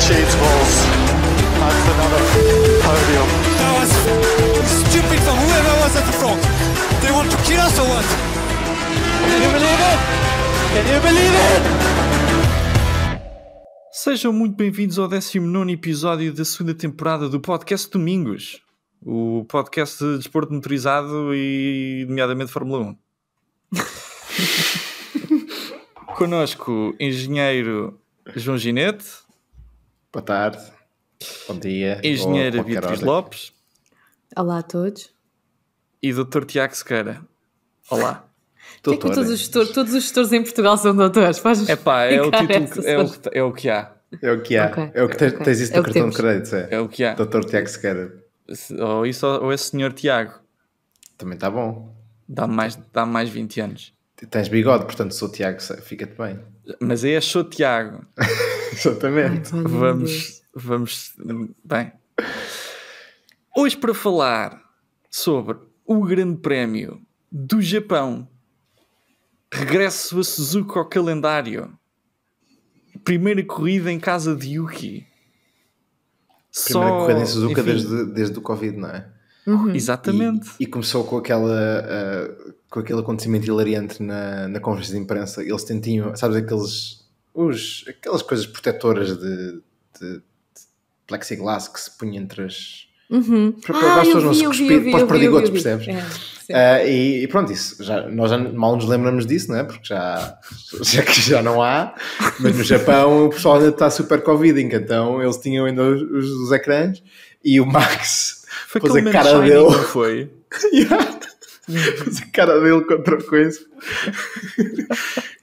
cheese balls. That's another podium. That was stupid from whoever was at the front. They want to kill us or what? Can you believe it? Can you believe it? Sejam muito bem-vindos ao 19 episódio da segunda temporada do podcast Domingos, o podcast de desporto motorizado e, nomeadamente, Fórmula 1. Conosco, engenheiro João Ginete. Boa tarde. Bom dia. Engenheira Beatriz Lopes. Olá a todos. E Dr. Tiago Sequeira. Olá. É. Doutor, todos, os gestores, todos os em Portugal são doutores. Faz é pá, é o título, que, é, o é o que há. É o que há. Okay. É o que tens, okay. tens isso no é cartão de crédito, é? É o que há. Doutor Tiago Sequeira. Ou isso, ou esse senhor Tiago. Também está bom. Dá-me mais, dá mais 20 anos. Tens bigode, portanto sou Tiago, fica-te bem. Mas aí é sou Tiago. Exatamente. Ai, vamos, vamos. Bem. Hoje, para falar sobre o Grande Prémio do Japão, regresso a Suzuka ao calendário, primeira corrida em casa de Yuki. Primeira Só, corrida em Suzuka desde, desde o Covid, não é? Uhum. Exatamente. E, e, começou com aquela. Uh, com aquele acontecimento hilariante na, na conferência de imprensa, eles tentiam, sabes, aqueles os, aquelas coisas protetoras de, de, de plexiglass que se punha entre as. Uhum. Para, ah, as pessoas não se cuspirem, para os perdigotos, percebes? É, uh, e, e, pronto, isso, já, nós já mal nos lembramos disso, não é? Porque já, já que já não há, mas no Japão o pessoal ainda está super Covid, então eles tinham ainda os, os, os ecrãs e o Max foi pôs a cara dele. foi? yeah. Pôs a cara dele contra a coisa.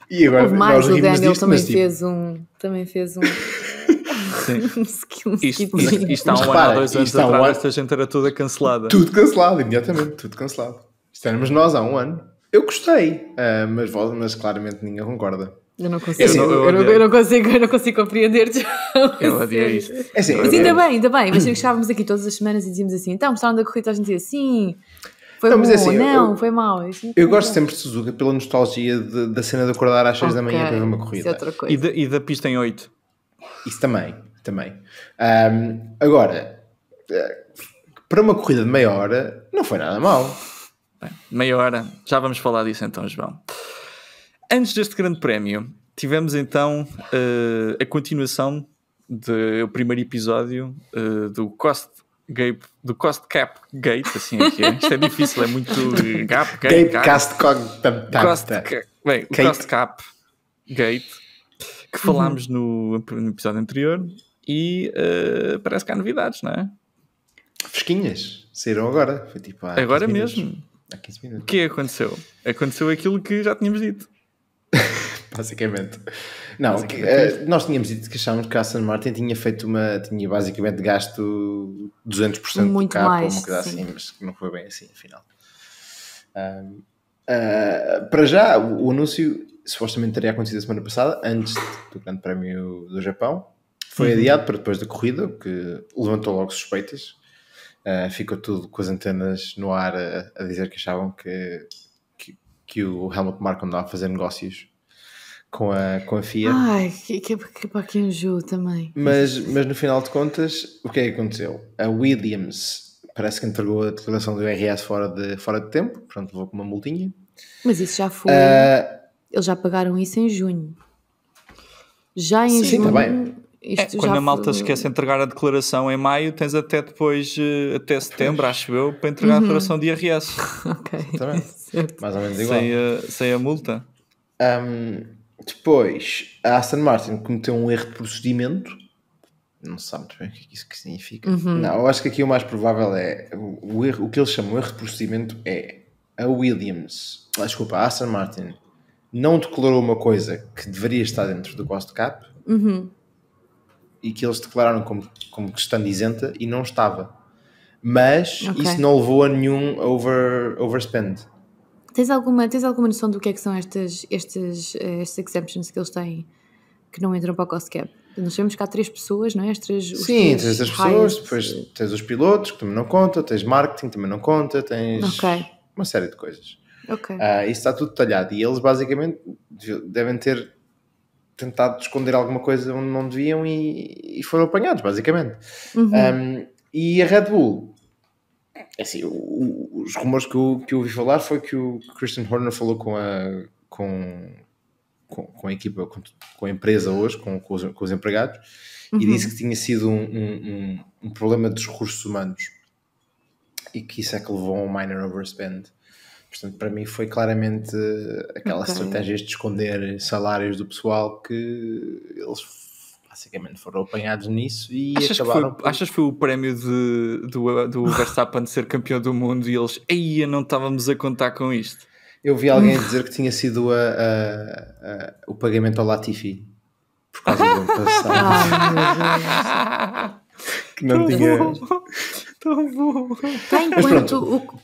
E agora o Marcos nós Daniel disto, também, tipo, fez tipo... um, também fez um. Sim. um skill, um isto, isto, a há um ano ou dois anos atrás, um esta gente era toda cancelada. Tudo cancelado, imediatamente, tudo cancelado. Isto éramos nós há um ano. Eu gostei, uh, mas, mas claramente ninguém concorda. Eu não consigo, eu, não, consigo, eu não consigo compreender. Eu É assim, mas ainda bem, ainda bem. Imagina que estávamos aqui todas as semanas e dizíamos assim: então, gostaram da corrida? A gente dizia sim, foi não, é bom, assim, não, eu, foi mal. Isso eu gosto sempre de Suzuka pela nostalgia de, da cena de acordar às 6 okay, da manhã para uma é corrida. É e, da, e, da, pista em 8. Isso também, também. Um, agora, eh, para uma corrida de meia hora, não foi nada mal. Bem, meia hora, já vamos falar disso então, João. Antes deste grande prémio, tivemos então uh, a continuação do primeiro episódio uh, do Cost Gape, do Cost Cap Gate, assim aqui é, é. Isto é difícil, é muito gap, gate, gape, cast, cog, tam, tá, tam, tá, cost, tá. Bem, Cost Cap Gate, que falámos uhum. no, no, episódio anterior e uh, parece que há novidades, não é? Fresquinhas, saíram agora, foi tipo Agora mesmo. Há 15 minutos. O é que aconteceu? Aconteceu aquilo que já tínhamos dito. basicamente. Não, basicamente. É eh, nós tínhamos dito que achávamos que a Aston Martin tinha feito uma. tinha basicamente gasto 200% Muito do carro, mais, uma coisa assim, sim. assim, mas não foi bem assim, afinal. uh, para já, o, anúncio supostamente teria acontecido a semana passada, antes do Grande Prémio do Japão. Foi uhum. adiado para depois da corrida, que levantou logo suspeitas. Uh, ficou tudo com as antenas no ar a, a dizer que achavam que, que, que o Helmut Marko andava a fazer negócios com a, com a FIA. Ai, que, que, que para que jogo também. Mas, mas no final de contas, o que é que aconteceu? A Williams parece que entregou a declaração do IRS fora de, fora de tempo, portanto levou com uma multinha. Mas isso já foi. Uh, eles já pagaram isso em junho. Já em sim, tá junho. Tá é, quando a malta foi... esquece de entregar a declaração em maio, tens até depois, eh, até setembro, pois. acho eu, para entregar uhum. a declaração de IRS. ok. Mais ou menos igual. Sem a, sem a multa. Um, depois, a Aston Martin cometeu um erro de procedimento. Não se sabe muito bem o é que isso que significa. Uhum. Não, eu acho que aqui o mais provável é o, o, erro, o que eles chamam de erro de procedimento é a Williams, ah, desculpa, a Aston Martin não declarou uma coisa que deveria estar dentro do cost cap uhum. e que eles declararam como, como estando isenta e não estava. Mas okay. isso não levou a nenhum over, overspend. Tens alguma, tens alguma noção do que é que são estas, estas, eh, estas exemptions que eles têm que não entram para o cost cap? Nós temos cá três pessoas, não é? As três, Sim, três tens as pessoas, depois tens os pilotos, que também não conta, tens marketing, também não conta, tens okay. uma série de coisas. Okay. Uh, isso está tudo detalhado e eles basicamente devem ter tentado esconder alguma coisa onde não deviam e, e foram apanhados, basicamente. Uhum. Um, e a Red Bull é assim, o, os rumores que eu, que eu ouvi falar foi que o Christian Horner falou com a, com, com, com a equipa, com, com, a empresa hoje, com, com, os, com os empregados, uhum. e disse que tinha sido um, um, um, um, problema dos recursos humanos e que isso é que levou a um minor overspend. Portanto, para mim foi claramente aquela okay. estratégia de esconder salários do pessoal que eles basicamente foram apanhados nisso e achas acabaram. Que foi, por... Achas que foi o prémio de, do, do Verstappen de ser campeão do mundo e eles, aí não estávamos a contar com isto? Eu vi alguém dizer que tinha sido a, a, a, o pagamento ao Latifi por causa do Verstappen. que não tão tinha. Bom, tão bom. tá enquanto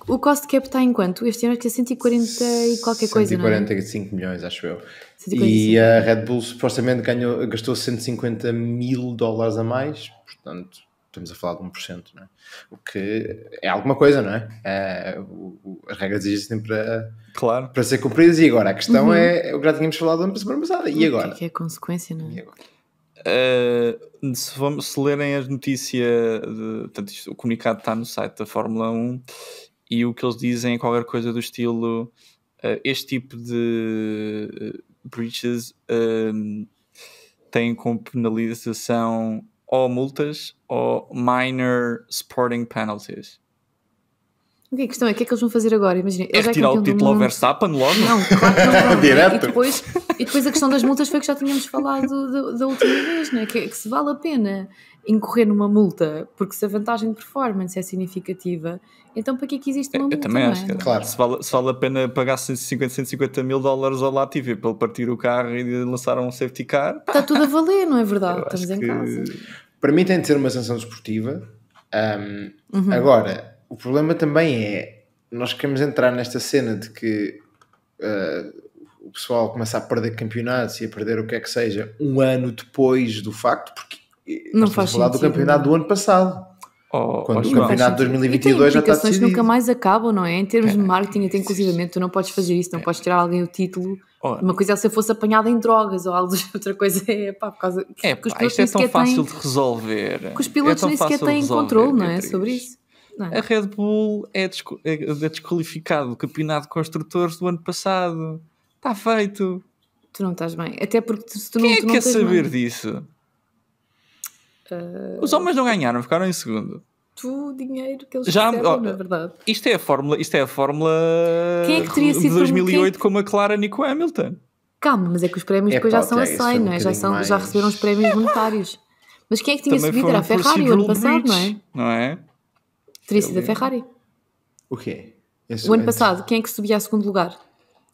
O, o cost cap está em quanto? Este ano é é tinha 140 e qualquer 145 coisa. 145 é? milhões, acho eu. E assim. a Red Bull supostamente ganhou, gastou 150 mil dólares a mais, portanto, estamos a falar de 1%, não é? O que é alguma coisa, não é? é o, o, as regras existem para, claro. para ser cumpridas e agora a questão uhum. é, o que já tínhamos falado na semana passada, e é agora? O que é, a consequência, não é? Uh, se, vamos, se lerem as notícias, o comunicado está no site da Fórmula 1 e o que eles dizem é qualquer coisa do estilo uh, este tipo de breaches um, têm como penalização ou multas ou minor sporting penalties. O que é a questão é? O que é que eles vão fazer agora? Imagina, é retirar o título ao Verstappen logo? Não, claro que não. Direto. E depois, e depois a questão das multas foi que já tínhamos falado da, última vez, né? que, que se vale a pena incorrer numa multa, porque se a vantagem de performance é significativa, então para que é que existe uma multa? Eu também acho, é? claro. Se vale, se vale a pena pagar 150, 150 mil dólares ao Latifi para ele partir o carro e lançar um safety car. Está tudo a valer, não é verdade? Eu Estamos em que... casa. Para mim tem de ser uma sanção desportiva. Um, uhum. Agora, o problema também é nós queremos entrar nesta cena de que uh, o pessoal começa a perder campeonatos e a perder o que é que seja um ano depois do facto, porque não nós faz falar do campeonato não. do é? ano passado. Oh, oh quando o campeonato de 2022 já está decidido. nunca mais acabam, não é? Em termos de é. marketing, até inclusive, tu não podes fazer isso, não é. podes tirar alguém o título. Oh. Uma coisa é se eu fosse apanhada em drogas ou algo, outra coisa é pá, por causa. É, pá, isto é tão fácil têm, de resolver. Que os pilotos é nem sequer têm controle, não é? Sobre isso não é? A Red Bull é, desco é, é desqualificado do campeonato de construtores do ano passado. Está feito. Tu não estás bem. Até porque tu, tu Quem não, Quem é que quer saber bem? disso? Uh... Os homens não ganharam, ficaram em segundo. Tu, o dinheiro que eles Já, fizeram, na é verdade. Isto é a fórmula, isto é a fórmula Quem é que teria sido de 2008 é com a Clara Nico Hamilton. Calma, mas é que os prémios é, depois pá, já são a 100, não é? Um já, são, já receberam os prémios monetários. Mas quem é que tinha Também subido? Era a Ferrari o ano passado, não é? Não é? Teria sido a Ferrari. O quê? Esse o ano passado, quem é que subia a segundo lugar?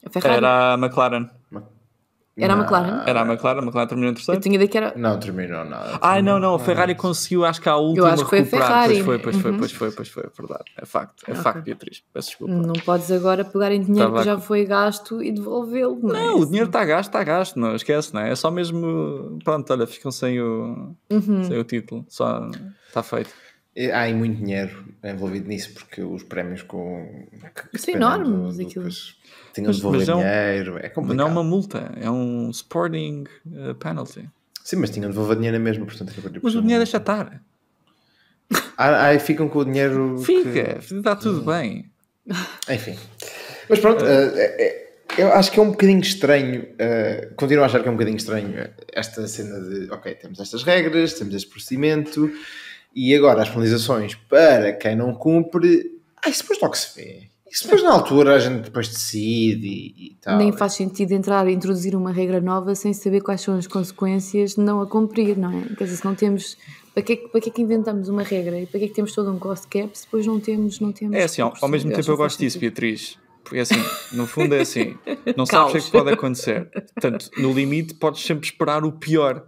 A Ferrari? Era a McLaren. Era a McLaren? Era a McLaren, a McLaren terminou em terceiro. Eu tinha ideia que era... Não, terminou nada. Ah, não, não, a Ferrari conseguiu, acho que a última Eu acho que foi a Ferrari. Pois foi, pois uhum. foi, pois foi, pois foi, é verdade. É facto, é okay. facto, Beatriz, peço desculpa. Não podes agora pegar em dinheiro Estava que já foi gasto e devolvê-lo. Não, é não é o dinheiro está gasto, está gasto, não esquece, não é? É só mesmo, pronto, olha, ficam sem o, uhum. sem o título, só está feito. Há aí muito dinheiro envolvido nisso, porque os prémios com. enormes Isso aquilo. tinham de devolver é dinheiro, é complicado. Não é uma multa, é um sporting uh, eh, penalty. Sim, mas tinham de devolver dinheiro mesmo, portanto. Mas o dinheiro deixa é estar. Ah, aí ficam com o dinheiro. Fica, que... está tudo hum. bem. Enfim. Mas pronto, uh, eu acho que é um bocadinho estranho. Uh, continuo a achar que é um bocadinho estranho esta cena de, ok, temos estas regras, temos este procedimento e agora as penalizações para quem não cumpre, ah, isso depois logo se vê. Isso depois na altura a gente depois decide e, e tal. Nem faz sentido entrar e introduzir uma regra nova sem saber quais são as consequências de não a cumprir, não é? Quer dizer, se não temos. Para que, é para que é que inventamos uma regra e para que é que temos todo um cost cap se depois não temos. Não temos é assim, ao, ao mesmo tempo eu gosto disso, Beatriz. Porque é assim, no fundo é assim, não sabes o que é que pode acontecer. Portanto, no limite podes sempre esperar o pior.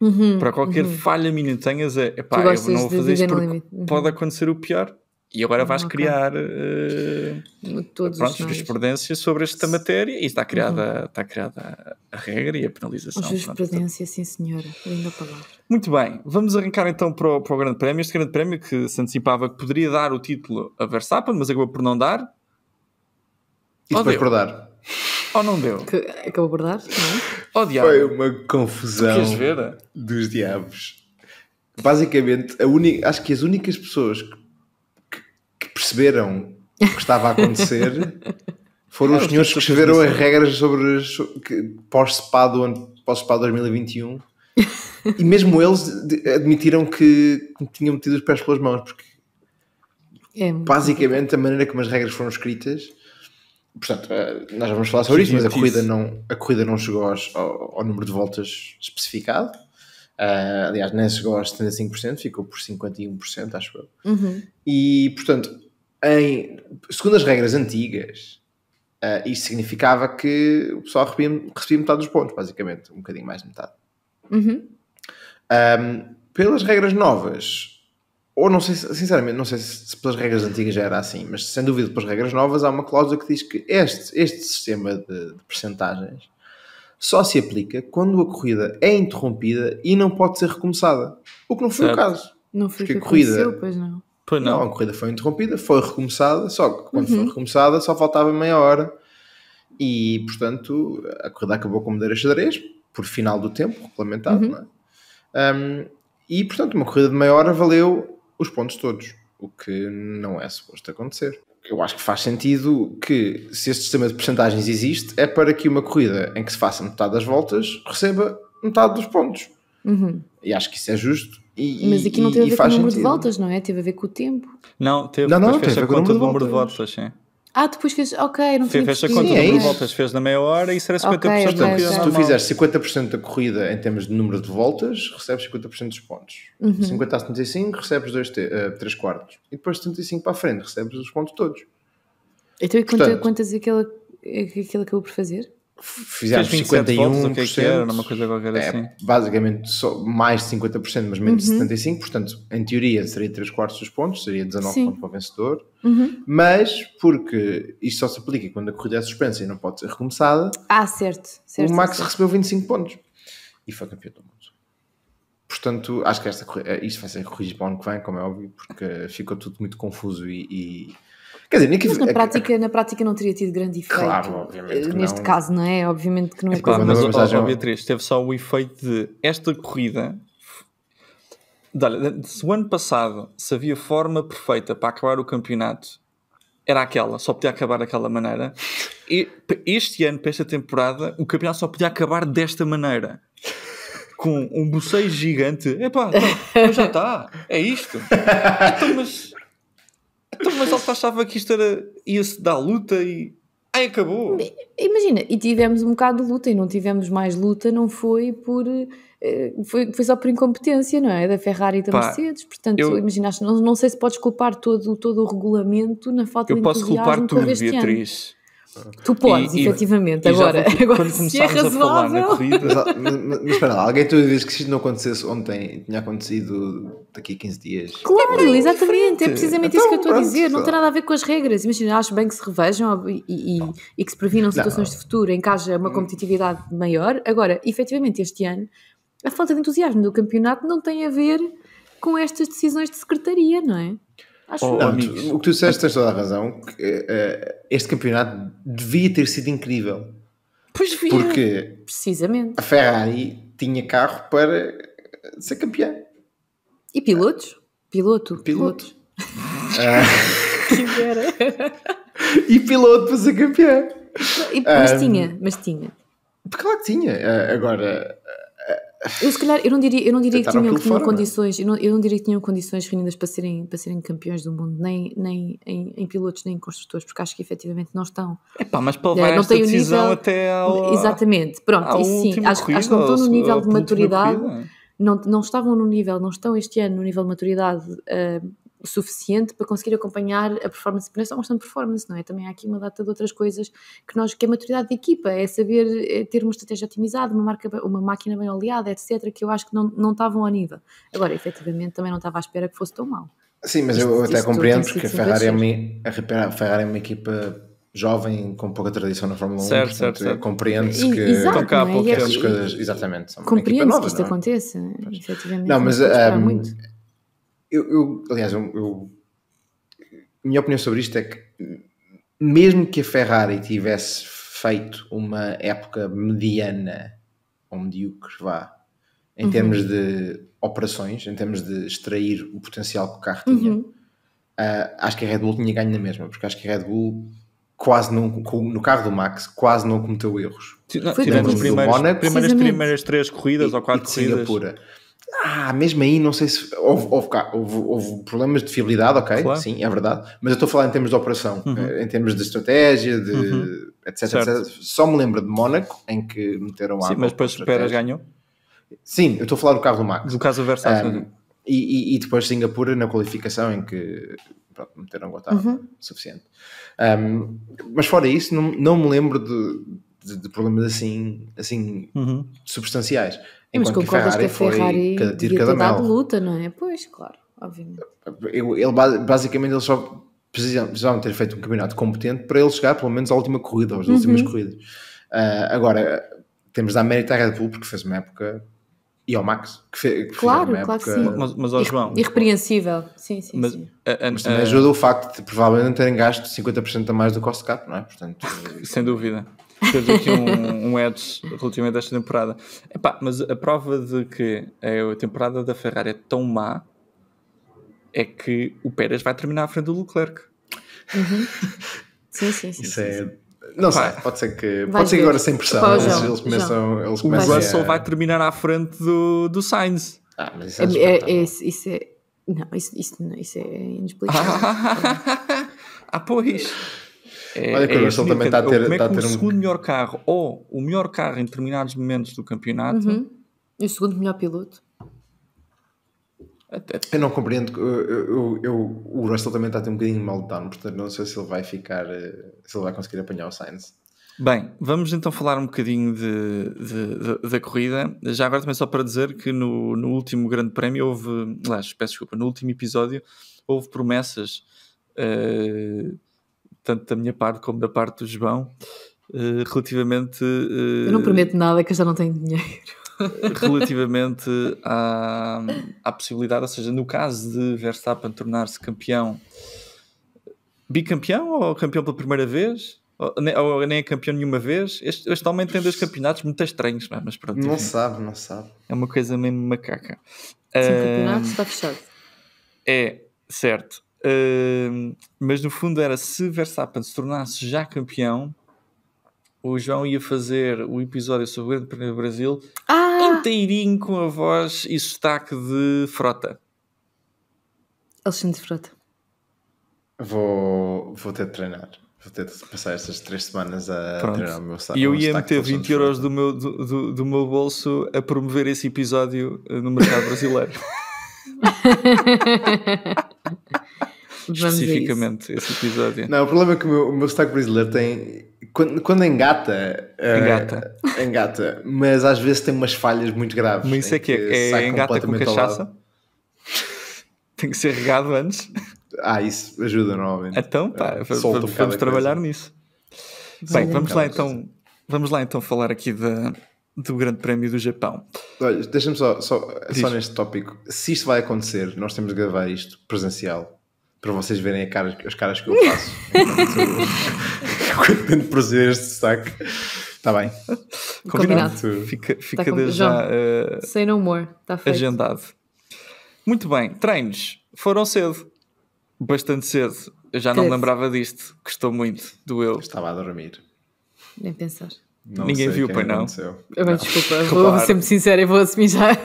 Uhum, para qualquer uhum. falha mínima que tenhas, é pá, eu não vou fazer isto porque uhum. pode acontecer o pior. E agora vais criar uh, jurisprudência sobre esta matéria e está criada, uhum. está criada a regra e a penalização. A jurisprudência, pronto. sim senhora, linda palavra. Muito bem, vamos arrancar então para o, para o, Grande Prémio. Este Grande Prémio que se antecipava que poderia dar o título a Verstappen, mas acabou por não dar. E depois deu. por dar. Ou oh, não deu? Que, acabou por dar, não é? Oh, diabo. Foi uma confusão dos diabos. Basicamente, a única, acho que as únicas pessoas que, que perceberam o que estava a acontecer foram é, os senhores que escreveram as regras sobre pós-SPA do pós 2021 e mesmo eles admitiram que tinham metido os pés pelas mãos porque é basicamente complicado. a maneira como as regras foram escritas portanto, eh, nós vamos falar sobre isso, mas a corrida não, a corrida não chegou aos, ao, ao, número de voltas especificado. Uh, aliás, nem chegou aos 75%, ficou por 51%, acho eu. Uhum. E, portanto, em, segundo as regras antigas, uh, isso significava que o pessoal recebia, recebia, metade dos pontos, basicamente, um bocadinho mais de metade. Uhum. Um, pelas regras novas, ou não sei, sinceramente, não sei se pelas regras antigas já era assim, mas sem dúvida pelas regras novas há uma cláusula que diz que este, este sistema de, de percentagens só se aplica quando a corrida é interrompida e não pode ser recomeçada. O que não foi certo. o caso. Não foi porque a corrida. Pois não. pois não. não. a corrida foi interrompida, foi recomeçada, só que quando uhum. foi recomeçada só faltava meia hora e, portanto, a corrida acabou com medeiras xadrez, por final do tempo regulamentado, uhum. não é? Um, e, portanto, uma corrida de meia hora valeu os pontos todos, o que não é suposto acontecer. Eu acho que faz sentido que, se este sistema de percentagens existe, é para que uma corrida em que se faça metade das voltas receba metade dos pontos. Uhum. E acho que isso é justo. E, Mas aqui não teve a ver com o número sentido. de voltas, não é? Teve a ver com o tempo. Não, teve, não, não, teve a ver com o número de voltas, de voltas sim. Ah, depois fez, ok, não tinha Fez a conta de é voltas, fez na meia hora e será 50% okay, da corrida. Se normal. tu fizeres 50% da corrida em termos de número de voltas, recebes 50% dos pontos. Uhum. 50 a 75, recebes 2, 3 eh, quartos. E depois de 75 para a frente, recebes os pontos todos. Então, e quantas é é que ele é acabou por fazer? Fizemos 51%, volts, o que é que era, uma coisa qualquer é, assim. Basicamente, só mais de 50%, mas menos uhum. de 75%, portanto, em teoria seria 3 quartos dos pontos, seria 19 Sim. pontos para o vencedor, uhum. mas porque isto só se aplica quando a corrida é suspensa e não pode ser recomeçada, ah, certo, certo o Max certo. recebeu 25 pontos e foi campeão do mundo. Portanto, acho que esta, eh, isto vai ser corrigido para o ano que vem, como é óbvio, porque ficou tudo muito confuso e, e Quer dizer, Nick... Mas na é prática, na prática não teria tido grande efeito. Claro, obviamente. Neste não. caso, não é? Obviamente que não é, é claro, mas, mas a Beatriz teve só o efeito de esta corrida. se o ano passado se havia forma perfeita para acabar o campeonato, era aquela, só podia acabar daquela maneira. E este ano, para esta temporada, o campeonato só podia acabar desta maneira com um bocejo gigante. Epá, não, já está, é isto. Então, mas então, mas ela achava que isto era, ia-se dar luta e. Aí acabou! Imagina, e tivemos um bocado de luta e não tivemos mais luta, não foi por. Eh, foi, foi só por incompetência, não é? Da Ferrari e da Pá, Mercedes. Portanto, eu, não, não sei se podes culpar todo, todo o regulamento na falta de Eu posso culpar tudo, Beatriz. Tu podes, e, efetivamente. E agora, já, agora se é razoável. Corrida... Mas, mas, mas, espera lá, alguém tu diz que se isto não acontecesse ontem, tinha acontecido daqui a 15 dias. Claro, é exatamente, é precisamente então, isso que eu então, estou a dizer. Não tem nada a ver com as regras. Imagina, acho bem que se revejam e, e, e que se previnam situações não. de futuro em que haja uma hum. competitividade maior. Agora, efetivamente, este ano, a falta de entusiasmo do campeonato não tem a ver com estas decisões de secretaria, não é? Acho oh, amigos, o que tu disseste tens toda a razão. Que, uh, este campeonato devia ter sido incrível. Pois devia. Porque precisamente. a Ferrari tinha carro para eh, ser campeã. E pilotos? Piloto. Piloto. piloto. Ah. e piloto para ser campeã. Mas tinha, ah, mas tinha. Claro que tinha. Ah, agora, eu se calhar, eu não diria, eu não diria que tinham, que tinham é? condições, eu não, eu não diria que tinham condições reunidas para serem, para serem campeões do mundo, nem, nem em, em pilotos, nem em construtores, porque acho que efetivamente não estão. mas para eh, levar é, não esta decisão nível, até ao, Exatamente, pronto, isso sim, acho, corrida, acho que não estão no nível de maturidade, não, não estavam no nível, não estão este ano no nível de maturidade... Uh, o suficiente para conseguir acompanhar a performance, porque não é só uma questão de performance, não é? Também há aqui uma data de outras coisas que nós, que é maturidade de equipa, é saber é ter uma estratégia otimizada, uma, marca, uma máquina bem oleada, etc., que eu acho que não, não estavam ao nível. Agora, efetivamente, também não estava à espera que fosse tão mal. Sim, mas isto, eu até compreendo, porque a Ferrari, é assim. uma, a Ferrari é uma equipa jovem com pouca tradição na Fórmula 1, certo, portanto, certo, compreende-se que Exato, toca há é? é pouco essas coisas, exatamente. Compreende-se que isto não é? aconteça, efetivamente. Não, mas não ehm, muito eu, eu aliás, eu, eu, minha opinião sobre isto é que, mesmo que a Ferrari tivesse feito uma época mediana ou medíocre, vá, em uhum. termos de operações, em termos de extrair o potencial que o carro tinha, uhum. uh, acho que a Red Bull tinha ganho na mesma, porque acho que a Red Bull quase não, no carro do Max, quase não cometeu erros. Tivemos as primeiras, primeiras três corridas e, ou quatro e corridas. Singapura. Ah, mesmo aí, não sei se. Houve, houve, houve, houve problemas de fiabilidade, ok? Claro. Sim, é verdade. Mas eu estou a falar em termos de operação, uhum. Eh, em termos de estratégia, de uhum. etc, etc, Só me lembro de Mónaco, em que meteram a. Sim, mas depois o Pérez ganhou? Sim, eu estou a falar do carro do Max. Do caso do Um, e, e, e, depois Singapura na qualificação, em que pronto, meteram o uhum. suficiente. Um, mas fora isso, não, não me lembro de, de, de problemas assim, assim uhum. substanciais. Mas concordas que a Ferrari, que a Ferrari foi, cada, dado luta, não é? Pois, claro, obviamente. Eu, ele, basicamente eles só precisavam, precisavam ter feito um campeonato competente para ele chegar pelo menos à última corrida, às uhum. últimas corridas. Uh, agora, temos de dar mérito à Red Bull porque fez uma época e ao Max, que, que claro, fez uma claro época... Mas, mas ao João... Irrepreensível, sim, sim, mas, sim. A, a, mas também a, ajuda o facto de provavelmente terem gasto 50% a mais do cost cap, não é? Portanto, sem dúvida teve aqui um, um edge relativamente a esta temporada. Epá, mas a prova de que a temporada da Ferrari é tão má é que o Pérez vai terminar à frente do Leclerc. Uhum. Sim, sim, sim. Isso é sim, é... Não sei, pode ser que. pode ser agora sem pressão, mas eles, eles começam. Eles o Russell a... vai terminar à frente do, do Sainz. Ah, mas isso é. é, é, é isso é. Não, isso, isso, isso é inexplicável. ah pois. É, Olha que o é Russell também está a ter, como é que tá ter o um... segundo melhor carro ou o melhor carro em determinados momentos do campeonato uhum. e o segundo melhor piloto. Eu não compreendo. Eu, eu, eu, o Russell também está a ter um bocadinho mal de down, portanto não sei se ele vai ficar, eh, se ele vai conseguir apanhar o Sainz. Bem, vamos então falar um bocadinho de, de, de, da corrida. Já agora também só para dizer que no, no último grande prémio houve, lá, peço desculpa, no último episódio houve promessas uh, tanto da minha parte como da parte do João, eh, relativamente. Eh, eu não prometo nada que eu já não tenho dinheiro. relativamente à, à possibilidade, ou seja, no caso de Verstappen tornar-se campeão, bicampeão ou campeão pela primeira vez? Ou, nem, é campeão nenhuma vez? Este, este homem tem dois campeonatos muito estranhos, não é? Mas pronto. Não sabe, não sabe. É uma coisa mesmo macaca. Sim, uh, eh, campeonato está fechado. É, certo. Uh, mas no fundo era se Verstappen se tornasse já campeão, o João ia fazer o episódio sobre o Grande Prêmio do Brasil ah! inteirinho com a voz e sotaque de Frota. Alexandre Frota. Vou, vou ter de treinar. Vou ter de passar estas três semanas a Pronto. treinar o meu sotaque. E eu ia meter 20 euros do meu, do, do, do meu bolso a promover esse episódio eh, no mercado brasileiro. Vamos especificamente esse episódio. Não, o problema é que o meu, o meu sotaque brasileiro tem. Quando, quando engata. Eh, engata. Uh, engata. Mas às vezes tem umas falhas muito graves. Mas isso é que é, é engata com cachaça? tem que ser regado antes. Ah, isso ajuda normalmente. Então, pá, eh, vamos um trabalhar coisa. nisso. Bem, vamos um lá então. Vamos lá então falar aqui da do Grande Prémio do Japão. Olha, deixa-me só, só, só, neste tópico. Se isto vai acontecer, nós temos de gravar isto presencial para vocês verem a cara, as caras que eu faço quando tento produzir este saco. Está bem. Combinado. Combinado. Fica, fica tá desde já. Uh, humor, está feito. Agendado. Muito bem, treinos foram cedo, bastante cedo. Eu já não me lembrava disto, gostou muito do eu. Estava a dormir. Nem pensar. Não Ninguém viu, pai não. Eu, não. Desculpa, claro. vou ser muito sincero e vou assumir já.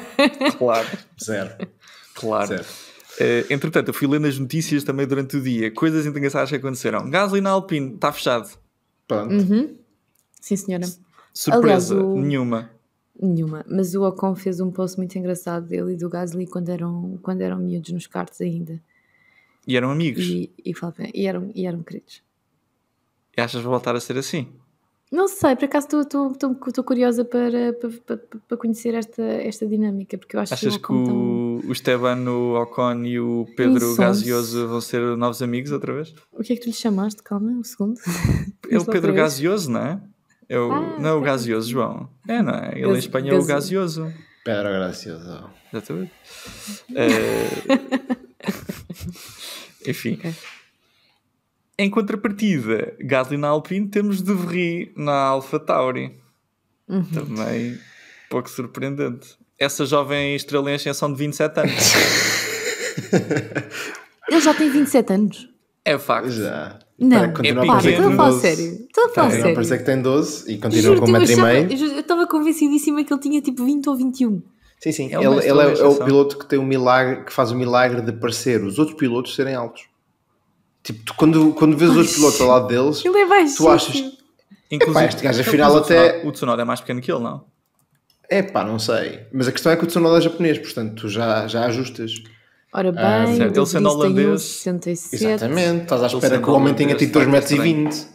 Claro. Zero. Claro. Zero. Uh, entretanto, eu fui lendo as notícias também durante o dia. Coisas engraçadas que aconteceram. Gasly na Alpine, está fechado. Pronto. Uhum. Sim, senhora. Surpresa Aliás, o... nenhuma. Nenhuma. Mas o Ocon fez um post muito engraçado dele e do Gasly quando eram, quando eram miúdos nos karts ainda. E eram amigos. E, e, e eram, e eram queridos. E achas voltar a ser assim? Não sei, por acaso estou curiosa para, para, para, conhecer esta, esta dinâmica, porque eu acho Achas que, o, tão... o Esteban, o Ocon e o Pedro Gasioso vão ser novos amigos outra vez? O que é que tu lhe chamaste? Calma, um segundo. É o Pedro Gasioso, não é? é o, ah, não é o Gasioso, João. É, não é? Ele em Espanha é o Gasioso. Pedro Gasioso. Exatamente. É, enfim. Okay. Em contrapartida, Gasly na Alpine, temos De Vries na Alpha Tauri. Uhum. Também pouco surpreendente. Essa jovem estrela em ascensão de 27 anos. Ele já tem 27 anos. É facto. Já. É. Não, é pequeno, estou a falar sério. Estou a falar sério. Parece é que tem 12 e continua com 1,5m. Eu estava convencidíssima que ele tinha tipo 20 ou 21. Sim, sim. É ele, ele é, é, o piloto que tem o milagre, que faz o milagre de parecer os outros pilotos serem altos. Tipo, tu, quando, quando vês os pilotos ao lado deles, ele é baixíssimo. tu achas. Inclusive, este gajo afinal até. O Tsunoda é mais pequeno que ele, não? É pá, não sei. Mas a questão é que o Tsunoda é japonês, portanto tu já, já ajustas. Ora ah, bem, ah, certo. ele sendo holandês. 67. Exatamente, estás à espera que o homem tenha tido 2,20 metros.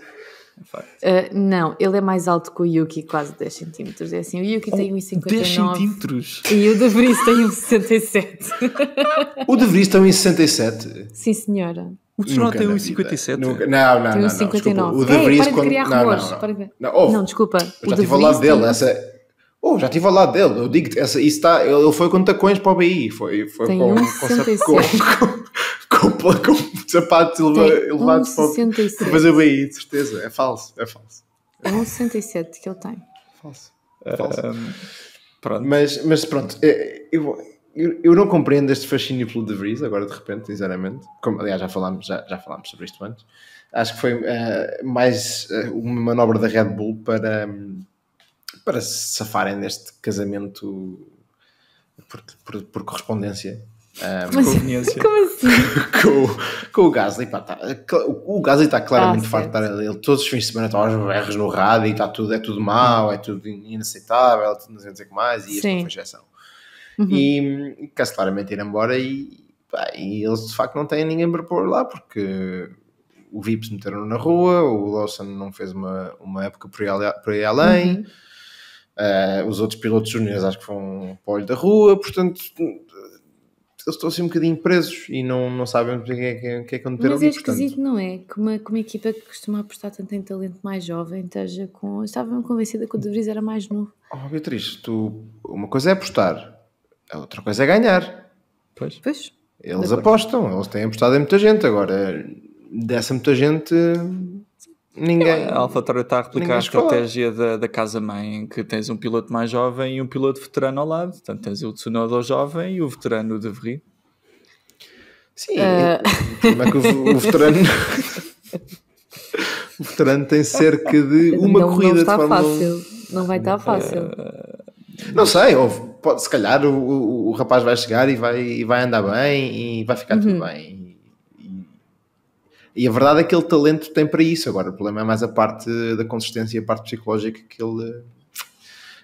Uh, não, ele é mais alto que o Yuki, quase 10 cm. É assim, o Yuki oh, tem 1,59. 10 cm? E o De Vries tem 1,67. o De Vries tem 1,67? Sim, senhora. O Tsunoda tem 1,57. Não, não, não. Tem 1,59. O De Vries. quando... não, Não, não. não. Oh, não desculpa. Eu já estive ao lado dele. Essa... Oh, já estive ao lado dele. Eu digo essa, isso está. Ele foi com tacões para o BI. Foi, foi tem com, um com, com, com, com, com sapatos elevados para, para fazer o BI, de certeza. É falso. É falso. É 1,67 que ele tem. Falso. é falso. Um, pronto. Mas, mas pronto. É, eu, eu eu, não compreendo este fascínio pelo De Vries agora de repente, sinceramente. Como, aliás, já falámos, já, já falámos sobre isto antes. Acho que foi uh, mais uh, uma manobra da Red Bull para, um, para se safarem deste casamento por, por, por correspondência. Um, conveniência. Como assim? com, com o Gasly, pá, tá, o, o Gasly está claramente ah, farto de estar ele todos os fins de semana está aos berros no rádio e está tudo, é tudo mau, é tudo inaceitável, é tudo não sei o que mais, e esta foi exceção uhum. e cancelarem hum, claramente ir embora e, pá, e, eles de facto não têm ninguém para pôr lá porque o Vips meteram na rua, o Lawson não fez uma, uma época por aí, por aí além, uhum. uh, os outros pilotos júniores acho que foram para o olho da rua, portanto eles estão assim um bocadinho presos e não, não sabem o que é que, que, é que Mas ali, é esquisito, portanto. não é? Que uma, que uma equipa que costuma apostar tanto em talento mais jovem esteja com. Estava-me convencida que o De Vries era mais novo. Oh, Beatriz, tu, uma coisa é apostar, a outra coisa é ganhar. Pois. pois. Eles Depois. apostam, eles têm apostado em muita gente. Agora, dessa muita gente, ninguém. A é, AlphaTauri está a replicar a estratégia da, da casa-mãe, em que tens um piloto mais jovem e um piloto veterano ao lado. Portanto, tens o Tsunoda jovem e o veterano de Vry. Sim, como eh. uh... é que o, o veterano. o veterano tem cerca de uma não, corrida não está de fácil. Não vai estar eh, fácil. Uh... Não sei, houve pode, se calhar o, o, o, rapaz vai chegar e vai, e vai andar bem e vai ficar uhum. tudo bem. E, a verdade é que ele talento tem para isso. Agora, o problema é mais a parte da consistência e a parte psicológica que ele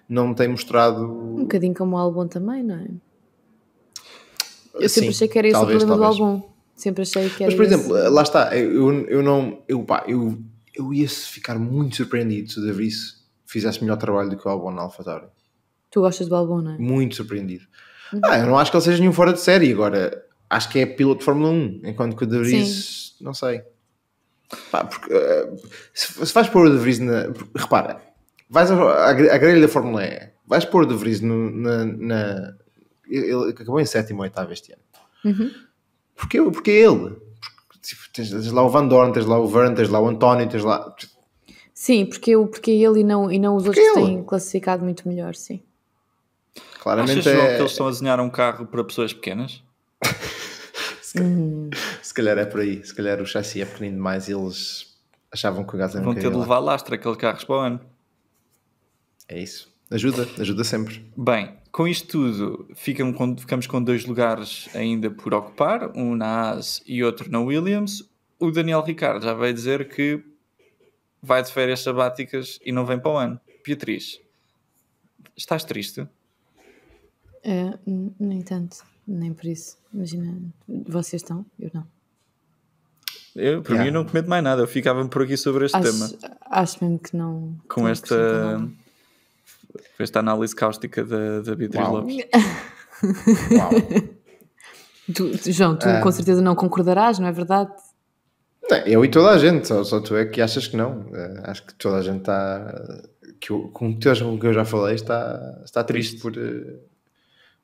não tem mostrado. Um bocadinho como o álbum também, não é? Eu Sim, sempre achei que era esse talvez, o problema talvez. do álbum. Sempre achei que era Mas, por esse... exemplo, lá está, eu, eu não. Eu, pá, eu, eu ia ficar muito surpreendido se o Davis fizesse melhor trabalho do que o álbum na Alpha Tauri. Tu gostas do álbum, não é? Muito surpreendido. Uhum. Ah, eu não acho que ele seja nenhum fora de série. Agora, acho que é piloto de Fórmula 1, enquanto que o De Vries, Sim. não sei. Pá, porque, uh, se, se vais pôr o De Vries na. Repara, vais à, à, à grelha da Fórmula E, vais pôr o De Vries no, na, na. ele acabou em sétimo ou oitavo este ano. Uhum. Porquê, porque é ele? Porque, tipo, tens, tens, lá o Van Dorn, tens lá o Vern, tens lá o António, tens lá. Sim, porque, eu, porque ele e não, e não os porque outros é ele. que têm classificado muito melhor, sim. Claramente Achas, João, é- que eles estão a desenhar um carro para pessoas pequenas? se, calhar, hum. se, calhar, é por aí. Se calhar o chassi é pequenino demais e eles achavam que o gás era Vão ter de levar lastra aqueles carro para o ano. É isso. Ajuda, ajuda sempre. Bem, com isto tudo, ficam com, ficamos com dois lugares ainda por ocupar, um na Haas e outro na Williams. O Daniel Ricardo já veio dizer que vai de férias sabáticas e não vem para o ano. Beatriz, estás triste? É, nem no entanto, nem por isso. Imagina, vocês estão, eu não. Eu, para yeah. mim, eu não comento mais nada. Eu ficava por aqui sobre este acho, tema. Acho mesmo que não. Com esta, esta análise cáustica da, da Beatriz Uau. Lopes. Uau. Tu, João, tu com ah. certeza não concordarás, não é verdade? Eu e toda a gente, só, só tu é que achas que não. Eh, acho que toda a gente está. Que eu, com o que eu já falei, está, está triste, triste por eh,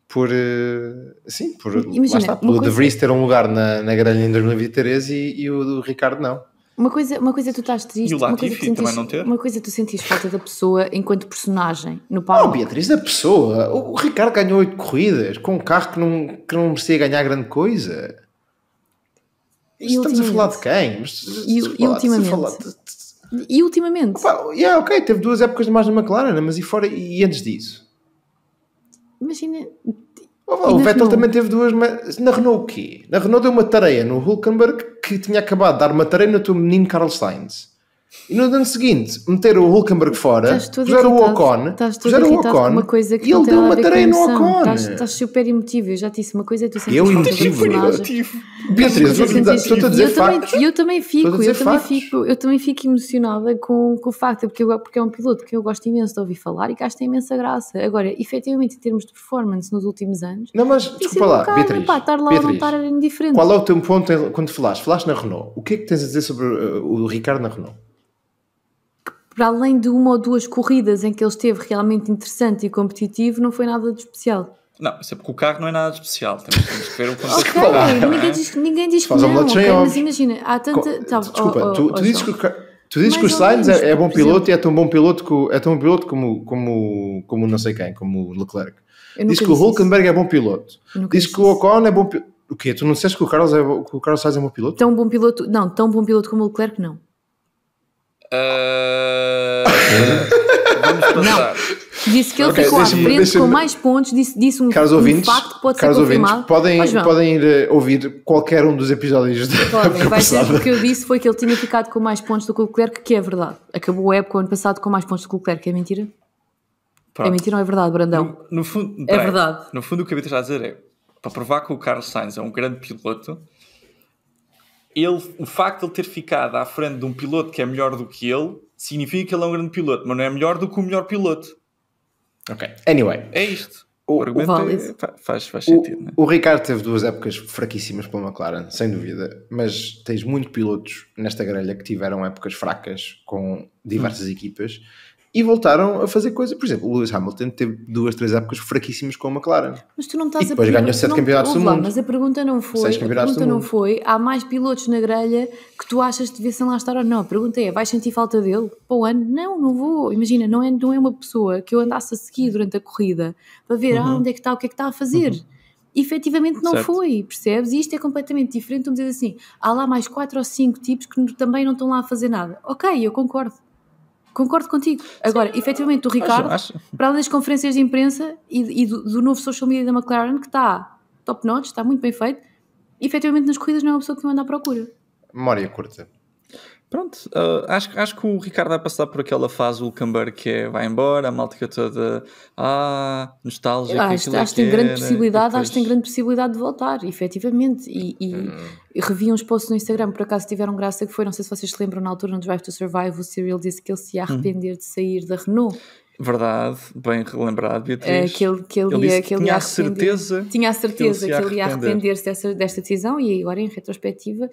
por eh, sim, por Imagina, lá está, De Vries ter um lugar na, na grelha em 2013 e, e o do Ricardo não. Uma coisa, uma coisa tu estás triste, e o Latifi, uma, coisa sentiste, não ter? uma coisa tu sentiste falta da pessoa enquanto personagem no palco. Não, oh, Beatriz, da pessoa. O, Ricardo ganhou oito corridas com um carro que não, que não merecia ganhar grande coisa. E Estamos a falar de quem? E, e ultimamente? e ultimamente? Opa, yeah, ok, teve duas épocas de mais na McLaren, mas e fora e antes disso? Imagina. Oh, oh o Vettel também teve duas. Na Renault, o quê? Na Renault deu uma tareia no Hulkenberg que tinha acabado de dar uma tareia no teu menino Carl Sainz. E no ano seguinte, meter o Hulkenberg fora, puseram o Ocon, puseram o Ocon, uma coisa que e ele deu uma tareia no Ocon. Estás, super emotivo, eu já disse uma coisa, tu sempre Eu emotivo? Beatriz, eu Também, fico, eu também fico, eu também fico emocionada com, com o facto, porque, eu, porque é um piloto que eu gosto imenso de ouvir falar e que acho que tem imensa graça. Agora, efetivamente, em termos de performance nos últimos anos. Não, mas é desculpa lá, um Beatriz. estar lá Beatriz, estar é indiferente. Qual é o teu ponto quando falaste? Falaste na Renault. O que é que tens a dizer sobre uh, o Ricardo na Renault? para além de uma ou duas corridas em que ele esteve realmente interessante e competitivo, não foi nada de especial. Não, é porque o carro não é nada especial. Temos, temos que ver o conceito okay, falar, ninguém, é? diz, ninguém diz que Faz não, okay, mas imagina, há tanta... Tá, desculpa, oh, oh, tu, tu oh, dizes que o carro... Tu dizes que o Sainz é, é, bom piloto e é tão bom piloto, que, é tão bom piloto como, como, como não sei quem, como Leclerc. Diz que o Hulkenberg isso. é bom piloto. Diz que o Ocon é bom piloto. O quê? Tu não disseste que o Carlos, é, que o Carlos Sainz é bom piloto? Tão bom piloto, não, tão bom piloto como o Leclerc, não. Uh... Não. Disse que ele okay, ficou à frente com mais pontos, disse, disse um, caros um ouvintes, facto que pode ser confirmado. podem, podem ir eh, ouvir qualquer um dos episódios da podem, vai Ser, o que eu disse foi que ele tinha ficado com mais pontos do que o Leclerc, que é verdade. Acabou a época ano passado com mais pontos do que o Leclerc, é mentira? É Pronto. É mentira ou é verdade, Brandão? No, no fundo, é bem, verdade. No fundo o que a Beatriz está a dizer é, para provar que o Carlos Sainz é um grande piloto, ele, o facto de ele ter ficado à frente de um piloto que é melhor do que ele significa que ele é um grande piloto, mas não é melhor do que o melhor piloto. Ok. Anyway. É isto. O, o, o é, faz, faz sentido. O, né? o Ricardo teve duas épocas fraquíssimas pela McLaren, sem dúvida, mas tens muitos pilotos nesta grelha que tiveram épocas fracas com diversas hum. equipas e voltaram a fazer coisa. Por exemplo, o Lewis Hamilton teve duas, três épocas fraquíssimas com a McLaren. Mas tu não estás e a depois ganhou sete campeonatos do mundo. Mas a pergunta não foi, a pergunta não foi, há mais pilotos na grelha que tu achas que devessem lá estar ou não. A pergunta é, vais sentir falta dele para o ano? Não, não vou. Imagina, não é, não é uma pessoa que eu andasse a seguir durante a corrida para ver ah, uhum. ah, onde é que está, o que é que está a fazer. Uhum. E, efetivamente não certo. foi, percebes? E isto é completamente diferente. Vamos dizer assim, há lá mais quatro ou cinco tipos que também não estão lá a fazer nada. Ok, eu concordo Concordo contigo. Agora, Sim. efetivamente, o Ricardo, acho, acho. para além das conferências de imprensa e, e do, do, novo social media da McLaren, que está top notch, está muito bem feito, efetivamente nas corridas não é uma pessoa que me anda à procura. Memória curta. Pronto, uh, acho, acho que o Ricardo vai passar por aquela fase Camber que é vai embora, a malta toda ah, nostálgica. Ah, é acho, acho que tem grande possibilidade, depois... acho que tem grande possibilidade de voltar, efetivamente. E, e, hum. revi uns posts no Instagram, por acaso tiveram graça que foi, não sei se vocês se lembram, na altura no Drive to Survive, o Cyril disse que ele se ia uhum. arrepender hum. de sair da Renault. Verdade, bem relembrado, eh, Beatriz. É, que ele, que ele, ele ia, que ele tinha a certeza. Tinha a certeza que ele, ia arrepender-se desta, desta decisão e agora, em retrospectiva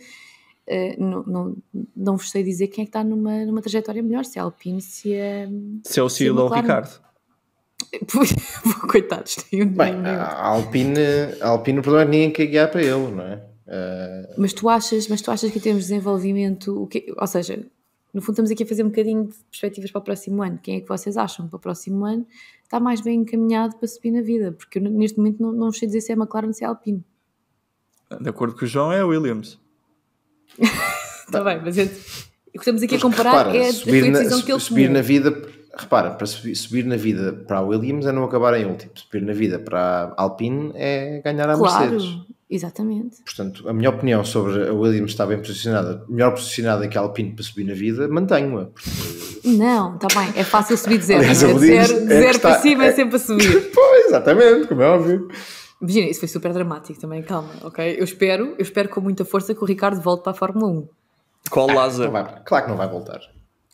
Uh, não, não, não vos sei dizer quem é que está numa, numa trajetória melhor, se é Alpine, se é. Se é o é Cyril ou o Ricardo. Coitados, tem um Bem, a Alpine, a Alpine, o problema é ninguém quer guiar para ele, não é? Uh... Mas, tu achas, mas tu achas que em termos de desenvolvimento, o que, ou seja, no fundo estamos aqui a fazer um bocadinho de perspectivas para o próximo ano. Quem é que vocês acham para o próximo ano está mais bem encaminhado para subir na vida? Porque eu, neste momento não, não sei dizer se é McLaren ou se é Alpine. De acordo com o João, é a Williams. Está bem, mas entre, o que estamos aqui a comparar repara, é a, subir a na, que ele subir na vida, repara, para subir, subir, na vida para a Williams é não acabar em último, subir na vida para a Alpine é ganhar a claro, Mercedes. Exatamente. Portanto, a minha opinião sobre a Williams estar bem posicionada, melhor posicionada que a Alpine para subir na vida, mantenho-a. Não, está bem, é fácil subir de zero. Aliás, é zero, é está, para cima é, é sempre a subir. pois, exatamente, como é óbvio. Imagina, isso foi super dramático também, calma, ok? Eu espero, eu espero com muita força que o Ricardo volte para a Fórmula 1. Qual ah, Lázaro? claro que não vai voltar.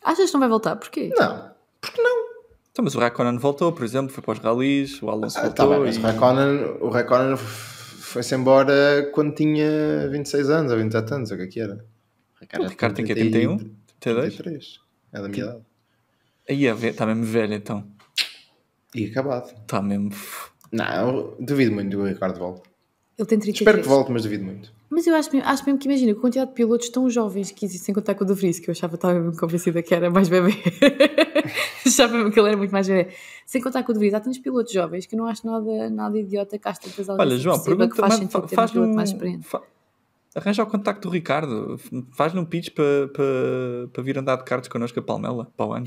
Achas que não vai voltar? Porquê? Não, porque não. Então, mas o Raikkonen voltou, por exemplo, foi para os rallies, o Alonso ah, tá voltou. Tá bem, e... o, Raikkonen, o Raikkonen foi-se embora quando tinha 26 anos ou 27 anos, ou o que é que era. O Ricardo, tem que ter 31? 32? 33. É da minha idade. Aí, é está mesmo velho então. E acabado. Está mesmo não, duvido muito do Ricardo volte. Ele tem 33. Espero que volte, mas duvido muito. Mas eu acho mesmo, acho mesmo que, imagina, com a quantidade de pilotos tão jovens que existem, contar com o do Vries, que eu achava, estava mesmo convencida que era mais bebê. achava mesmo que ele era muito mais bebê. Sem contar com o do Vries, há tantos pilotos jovens que eu não acho nada, nada idiota que Olha, João, pergunta, que faz faz um, um mais experiente. Fa... Arranja o contacto do Ricardo, faz-lhe um pitch para pa, pa vir andar de cartas connosco a Palmela, para o ano.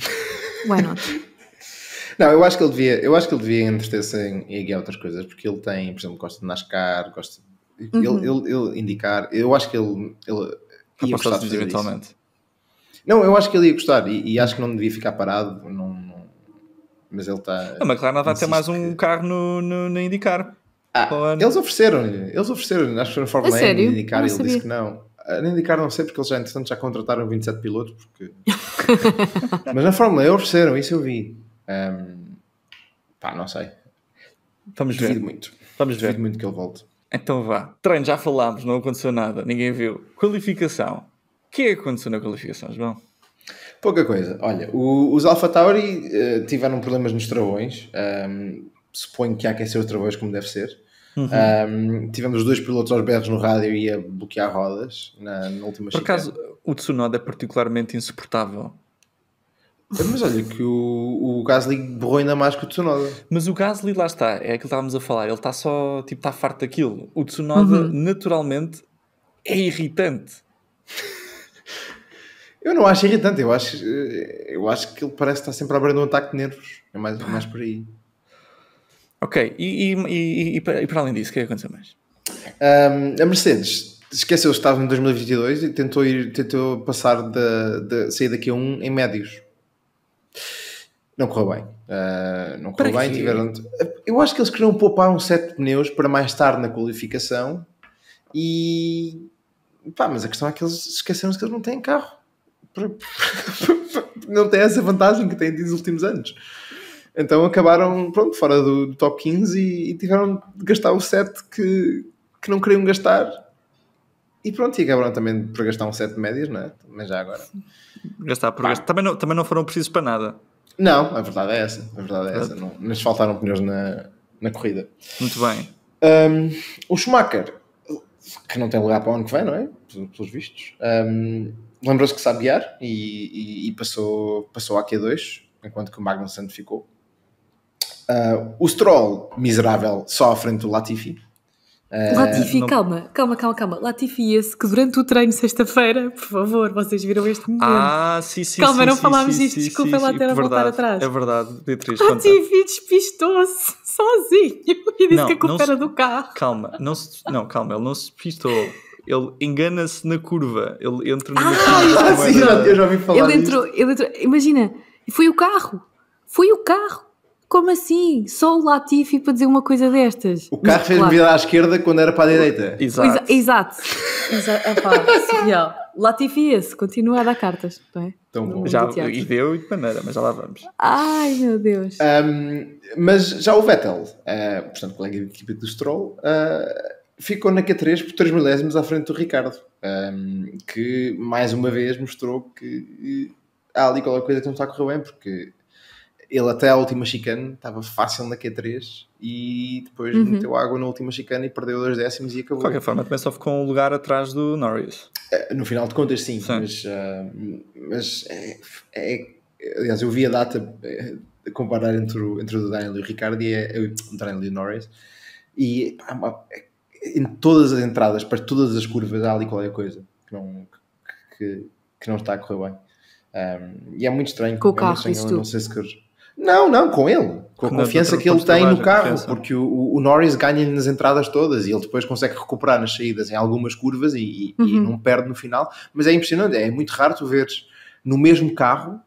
Why not? Não, eu acho que ele devia, eu acho que ele devia entreter-se em, em, outras coisas, porque ele tem, por exemplo, gosta de NASCAR, gosta de, uhum. ele, ele, ele, indicar, eu acho que ele, ele ia gostar de eventualmente. Isso. Não, eu acho que ele ia gostar e, e acho que não devia ficar parado, não, não mas ele está. A McLaren vai ter mais um que... carro no, no, no indicar. Ah, eles ofereceram-lhe, eles ofereceram-lhe, acho que foi na Fórmula E, indicar e ele sabia. disse que não. Ah, na indicar não sei, porque eles já, entretanto, já contrataram 27 pilotos, porque... mas na Fórmula E ofereceram, isso eu vi. Um, pá, não sei. Vamos Devido ver. muito. Vamos Devido ver. muito que ele volte. Então vá. Treino, já falámos, não aconteceu nada, ninguém viu. Qualificação. O que é que aconteceu na qualificação, João? Pouca coisa. Olha, o, os Alpha Tauri uh, tiveram problemas nos travões. Um, suponho que há que aquecer os travões como deve ser. Uhum. Um, tivemos dois pilotos aos berros no rádio e a bloquear rodas na, na última Por acaso, o Tsunoda é particularmente insuportável. É, mas olha que o, o Gasly borrou ainda mais que o Tsunoda. Mas o Gasly, lá está, é aquilo que estávamos a falar, ele está só, tipo, está farto daquilo. O Tsunoda, uhum. naturalmente, é irritante. Eu não acho irritante, eu acho, eh, eu acho que ele parece estar sempre a abrir um ataque de nervos. É mais, mais por aí. Ok, e, e, e, e, para, além disso, o que é que aconteceu mais? Um, a Mercedes esqueceu-se que estava em 2022 e tentou, ir, tentou passar de, sair daqui a um em médios. Não correu bem. Uh, não correu bem. Tiveram... Eu acho que eles queriam poupar um set de pneus para mais tarde na qualificação e. Pá, mas a questão é que eles esqueceram-se que eles não têm carro. não têm essa vantagem que têm dos últimos anos. Então acabaram, pronto, fora do, do top 15 e, e, tiveram de gastar o set que, que não queriam gastar. E pronto, e acabaram também por gastar um set de médias, não é? Mas já agora. Gastar por gastar. Também não, também não foram precisos para nada. Não, a verdade é essa. A verdade é essa. Não, faltaram pneus na, na corrida. Muito bem. Um, o Schumacher, que não tem lugar para o ano que vem, não é? Pelos vistos. Um, Lembrou-se que sabe guiar e, e, e, passou, passou a Q2, enquanto que o Magnussen ficou. Uh, o Stroll, miserável, só à frente do Latifi. Ah, Latifi, não... calma, calma, calma, calma. Latifi esse que durante o treino sexta-feira, por favor, vocês viram este momento. Ah, sim, sim, Calma, sim, não sim, falámos disto, desculpa lá ter a é voltar atrás. É verdade, Beatriz. Latifi despistou-se sozinho e disse não, que a culpa era do carro. Calma, não, se, não, calma, ele não se despistou. Ele engana-se na curva. Ele entra no. ah, Sim, eu já ouvi falar ele entrou, ele entrou, imagina, foi o carro. Foi o carro. Como assim? Só o Latifi para dizer uma coisa destas? O carro fez-me virar à esquerda quando era para a direita. Exato. Exato. Exato. Epá, surreal. Latifi é esse, continua a dar cartas, não é? Tão bom. Já, e deu e de maneira, mas já lá vamos. Ai, meu Deus. Um, mas já o Vettel, uh, portanto, colega de equipe do Stroll, uh, ficou na Q3 por 3 milésimos à frente do Ricardo, um, que mais uma vez mostrou que eh, há ali qualquer coisa que não está a correr bem, porque ele até à última chicane estava fácil na Q3 e depois uhum. meteu água na última chicane e perdeu dois décimos e acabou. De qualquer forma, também só ficou um lugar atrás do Norris. É, no final de contas, sim, sim. mas, uh, mas é, é, aliás, eu vi a data a é, comparar entre o, entre o Daniel e o Ricardo e é, é, o Daniel e o Norris e pá, em todas as entradas, para todas as curvas, há ali qualquer coisa que não, que, que não está a correr bem. Um, ah, e é muito estranho. Com o carro, não sei se não, não, com ele. Com a não, confiança que ele tem no carro, porque o, o Norris ganha-lhe nas entradas todas e ele depois consegue recuperar nas saídas em algumas curvas e, e, uhum. e não perde no final. Mas é impressionante, é muito raro tu veres no mesmo carro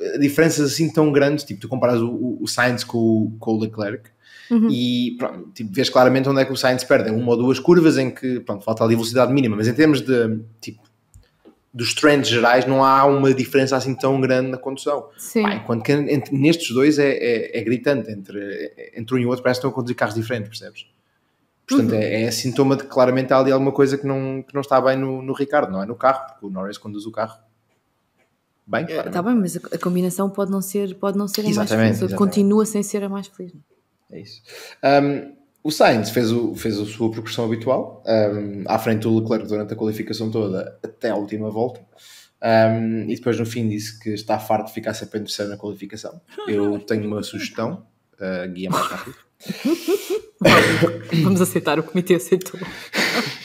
eh, diferenças assim tão grandes. Tipo, tu comparas o, o Sainz com, com o Leclerc Uhum. e pronto, tipo, vês claramente onde é que o Sainz perde, é uma ou duas curvas em que pronto, falta ali velocidade mínima, mas em termos de tipo dos trends gerais não há uma diferença assim tão grande na condução. Sim. enquanto que entre, nestes dois é, é, é, gritante, entre, entre um e outro parece que estão a conduzir carros diferentes, percebes? Portanto, uhum. é, é, sintoma de que claramente há ali alguma coisa que não, que não está bem no, no Ricardo, não é no carro, porque o Norris conduz o carro bem. Eh, tá claramente. Está bem, mas a, a, combinação pode não ser, pode não ser a mais feliz, continua sem ser a mais feliz. É isso. Um, o Sainz fez, o, fez a sua progressão habitual, um, à frente do Leclerc durante a qualificação toda, até a última volta. Um, e depois no fim disse que está farto de ficar sempre em terceiro na qualificação. Eu tenho uma sugestão, uh, guia mais rápido. Vamos aceitar, o comitê aceitou.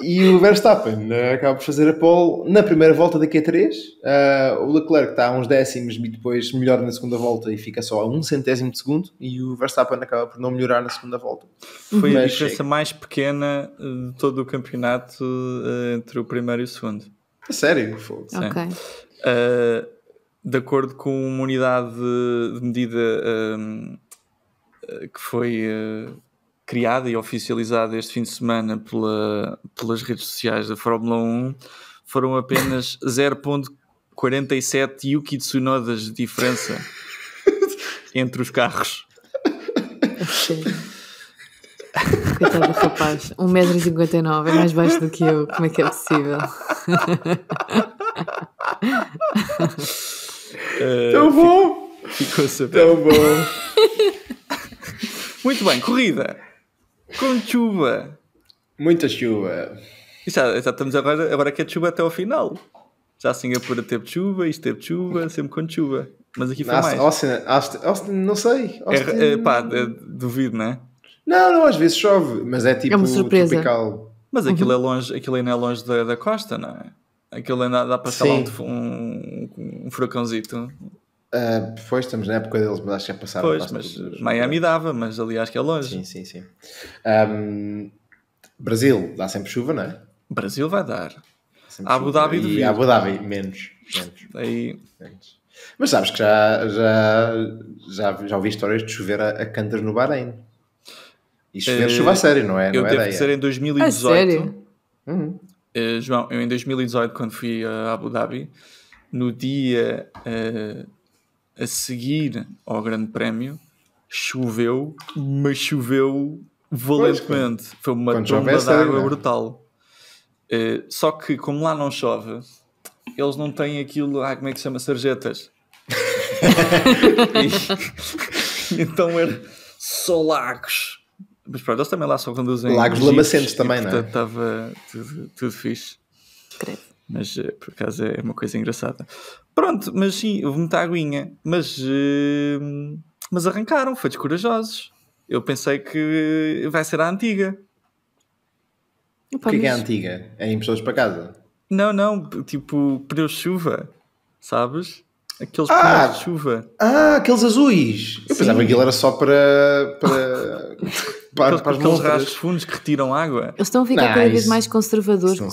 e o Verstappen uh, acaba por fazer a pole na primeira volta da Q3. Uh, eh, o Leclerc está a uns décimos e depois melhora na segunda volta e fica só a um centésimo de segundo. E o Verstappen acaba por não melhorar na segunda volta. Foi Mas a diferença chega. mais pequena eh, de todo o campeonato uh, entre o primeiro e o segundo. A sério? Ok. de acordo com uma unidade de medida que foi criada e oficializada este fim de semana pela, pelas redes sociais da Fórmula 1 foram apenas 0.47 Yuki Tsunodas de diferença entre os carros. Coitado do rapaz, 1,59m é mais baixo do que eu, como é que é possível? uh, Tão bom! Ficou, ficou Tão bom! Muito bem, corrida! com chuva. Muita chuva. exatamente já, já estamos agora, agora que é chuva até ao final. Já a Singapura teve chuva, isto teve chuva, sempre com chuva. Mas aqui foi mais. Austin, Austin, Austin, não sei. É, Austin... É, é, pá, é, duvido, não é? Não, não, às vezes chove, mas é tipo é uma surpresa. tropical. Mas uhum. aquilo, uhum. é longe, aquilo ainda é longe da, da costa, não é? Aquilo ainda dá para ser um, um, um furacãozito. Uh, pois, estamos na época deles, mas acho que é passado. Pois, mas Miami dava, mas aliás que é longe. Sim, sim, sim. Um, Brasil, dá sempre chuva, não é? Brasil vai dar. Sempre Abu Dhabi e Abu Dhabi, menos. menos. Aí... menos. Mas sabes que já, já, já, já ouvi histórias de chover a, a cantas no Bahrein. E chover eh, chuva a sério, não é? Eu não é devo ideia. dizer em 2018. A ah, sério? Uhum. Uh, João, eu em 2018, quando fui a Abu Dhabi, no dia. Uh, a seguir ao Grande Prémio, choveu, mas choveu valentemente. Pois, Foi uma tromba de água brutal. Uh, só que, como lá não chove, eles não têm aquilo, ah, como é que se chama? Sarjetas. então era só lagos. Mas pronto, eles também lá só conduzem. Lagos lamacentes também, não é? Estava tudo, tudo fixe. Mas eh, por acaso é uma coisa engraçada. Pronto, mas sim, houve muita aguinha. Mas, uh, mas arrancaram, foi corajosos. Eu pensei que vai ser a antiga. Opa, o que, mas... É que é a antiga? É em pessoas para casa? Não, não, tipo pneus de chuva, sabes? Aqueles ah, pneus de chuva. Ah, aqueles azuis! Eu Sim. pensava que aquilo era só para. para... para, aqueles, para aqueles rastros fundos que retiram água. Eles estão a ficar cada vez mais conservadores com,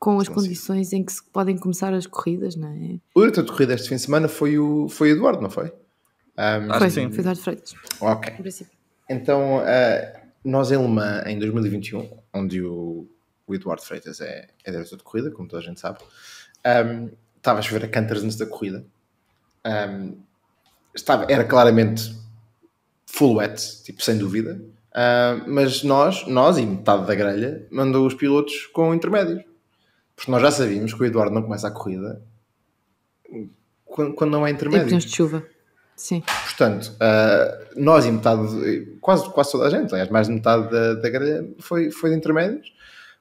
com as condições em que se podem começar as corridas, não é? O diretor de corrida este fim de semana foi o, foi Eduardo, não foi? Um, foi, sim. foi Eduardo Freitas. Ok. Então, uh, nós em Le Mans, em 2021, onde o, o Eduardo Freitas é, é diretor de corrida, como toda a gente sabe, um, estava a chover a canters antes da corrida. Um, estava, era claramente full wet, tipo, sem dúvida. Uh, mas nós, nós e metade da grelha, mandou os pilotos com intermédios porque nós já sabíamos que o Eduardo não começa a corrida quando, quando não é intermédio. Em de chuva. Sim. Portanto, uh, nós e metade, quase, quase toda a gente, aliás, mais de metade da, da grelha foi, foi de intermédios.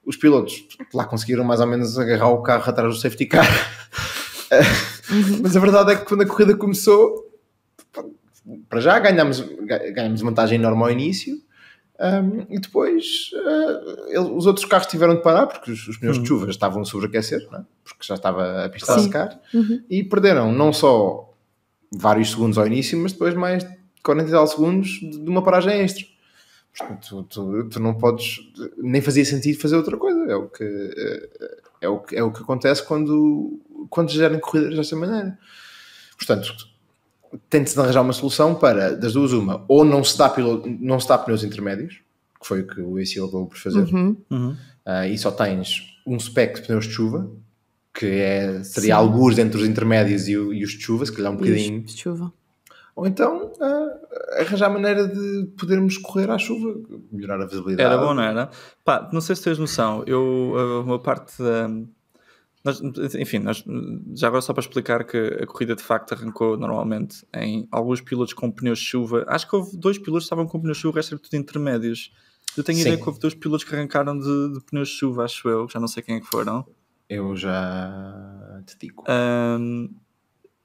Os pilotos lá conseguiram mais ou menos agarrar o carro atrás do safety car. uhum. Mas a verdade é que quando a corrida começou, para já ganhamos, ganhamos vantagem enorme ao início um, e depois uh, ele, os outros carros tiveram de parar porque os, os pneus uhum. de chuva estavam a sobreaquecer, é? porque já estava a pista a secar, uhum. e perderam não só vários segundos ao início, mas depois mais 40 e tal segundos de, de uma paragem extra. Portanto, tu, tu, tu, não podes, nem fazia sentido fazer outra coisa. É o que, é, é o, que, é o que acontece quando, quando gerem corridas desta maneira. Portanto, tente se arranjar uma solução para, das duas, uma, ou não se dá, não se dá pneus intermédios, que foi o que o ACL acabou por fazer, uhum, Uh, e só tens um spec de pneus de chuva, que é, seria Sim. alguns entre os intermédios e, e, os de chuva, se calhar um bocadinho. de chuva. Ou então uh, arranjar a maneira de podermos correr à chuva, melhorar a visibilidade. Era bom, não era? Pá, não sei se tens noção, eu, a, a parte da enfim, nós, já agora só para explicar que a corrida de facto arrancou normalmente em alguns pilotos com pneus de chuva. Acho que houve dois pilotos que estavam com pneus de chuva, o resto era tudo intermédios. Eu tenho Sim. ideia que houve dois pilotos que arrancaram de, de pneus de chuva, acho eu, já não sei quem é que foram. Eu já te digo. Um,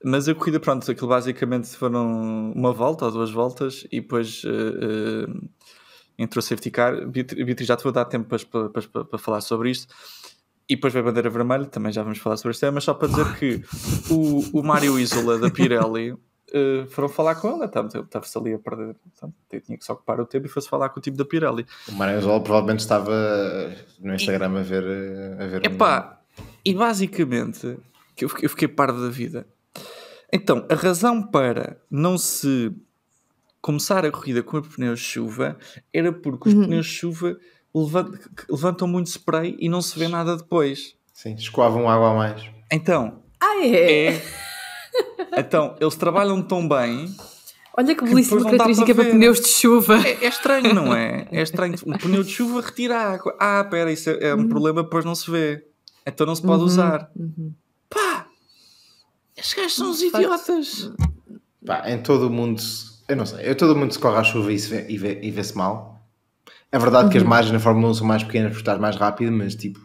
mas a corrida, pronto, aquilo basicamente foram uma volta ou duas voltas e depois. Uh, uh, entrou safety car. Beatriz, já te vou dar tempo para, para, para, para falar sobre isto. E depois veio a bandeira vermelha, também já vamos falar sobre isso mas só para dizer que o, o Mário Isola da Pirelli uh, foram falar com ela, estava-se ali a perder, portanto, tinha que se ocupar o tempo e foi-se falar com o tipo da Pirelli. O Mário Isola provavelmente estava no Instagram e, a ver. Eh, a ver epá, um... e basicamente, que eu fiquei, fiquei pardo da vida. Então, a razão para não se começar a corrida com pneus de chuva era porque os uhum. pneus de chuva levantam, levantam muito spray e não se vê nada depois. Sim, escoavam água a mais. Então. Ah, é? é então, eles trabalham tão bem. Olha que belíssima que característica para, para pneus de chuva. É, é, estranho, não é? É estranho. Um pneu de chuva retira a água. Ah, pera, isso é, é um uhum. problema, depois não se vê. Então não se pode uhum. usar. Uhum. Pá! Estes gajos são uns idiotas. Pá, em todo o mundo. Eu não sei. Em todo o mundo se corre à chuva e vê-se vê, vê mal. É verdade uhum. que as uhum. margens na Fórmula 1 são mais pequenas por estar mais rápido, mas tipo.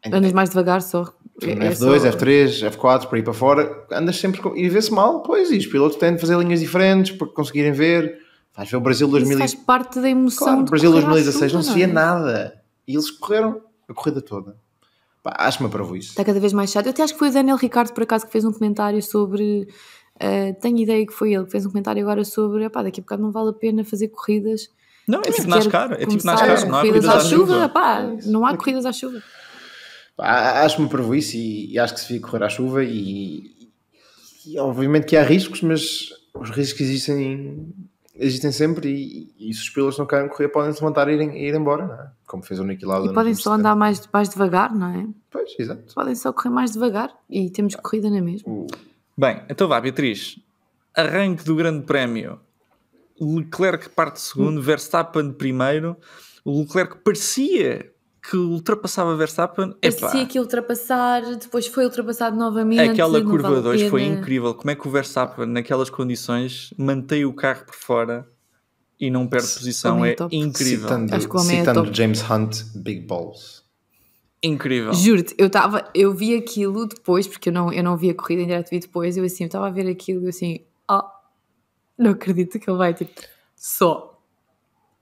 É andas é. mais devagar só. É F2, só... F3, F4, para ir para fora, andas sempre com... e vê-se mal, pois, e os pilotos têm de fazer linhas diferentes para conseguirem ver. Faz ver o Brasil 2016. Isso faz parte da emoção. Claro, o Brasil 2016 não se via nada. E eles correram a corrida toda. Acho-me para isso. Está cada vez mais chato. Eu até acho que foi o Daniel Ricardo, por acaso, que fez um comentário sobre. Uh, tenho ideia que foi ele que fez um comentário agora sobre. Epá, daqui a bocado não vale a pena fazer corridas é não, é tipo NASCAR, é tipo NASCAR, não há corridas à chuva. Pá, não há corridas à chuva. Acho-me prejuízo e, e acho que se devia correr à chuva e, e, obviamente que há riscos, mas os riscos existem, existem sempre e, e se os pilotos não querem correr podem se levantar e ir, ir embora, não é? como fez o Niki Lauda. E podem só andar mais, mais devagar, não é? Pois, exato. Podem só correr mais devagar e temos corrida na é mesma. Uh. Bem, então vá Beatriz, arranque do grande prémio Leclerc parte segundo, Verstappen primeiro. O Leclerc parecia que ultrapassava Verstappen. Parecia que ultrapassar, depois foi ultrapassado novamente. Aquela curva 2 foi incrível. Como é que o Verstappen, naquelas condições, mantém o carro por fora e não perde posição? É, incrível. Citando, é citando James Hunt, Big Balls. Incrível. Juro-te, eu estava, eu vi aquilo depois, porque eu não, eu não vi a corrida em direto, vi depois, eu assim, eu estava a ver aquilo e assim, não acredito que ele vai, tipo, só.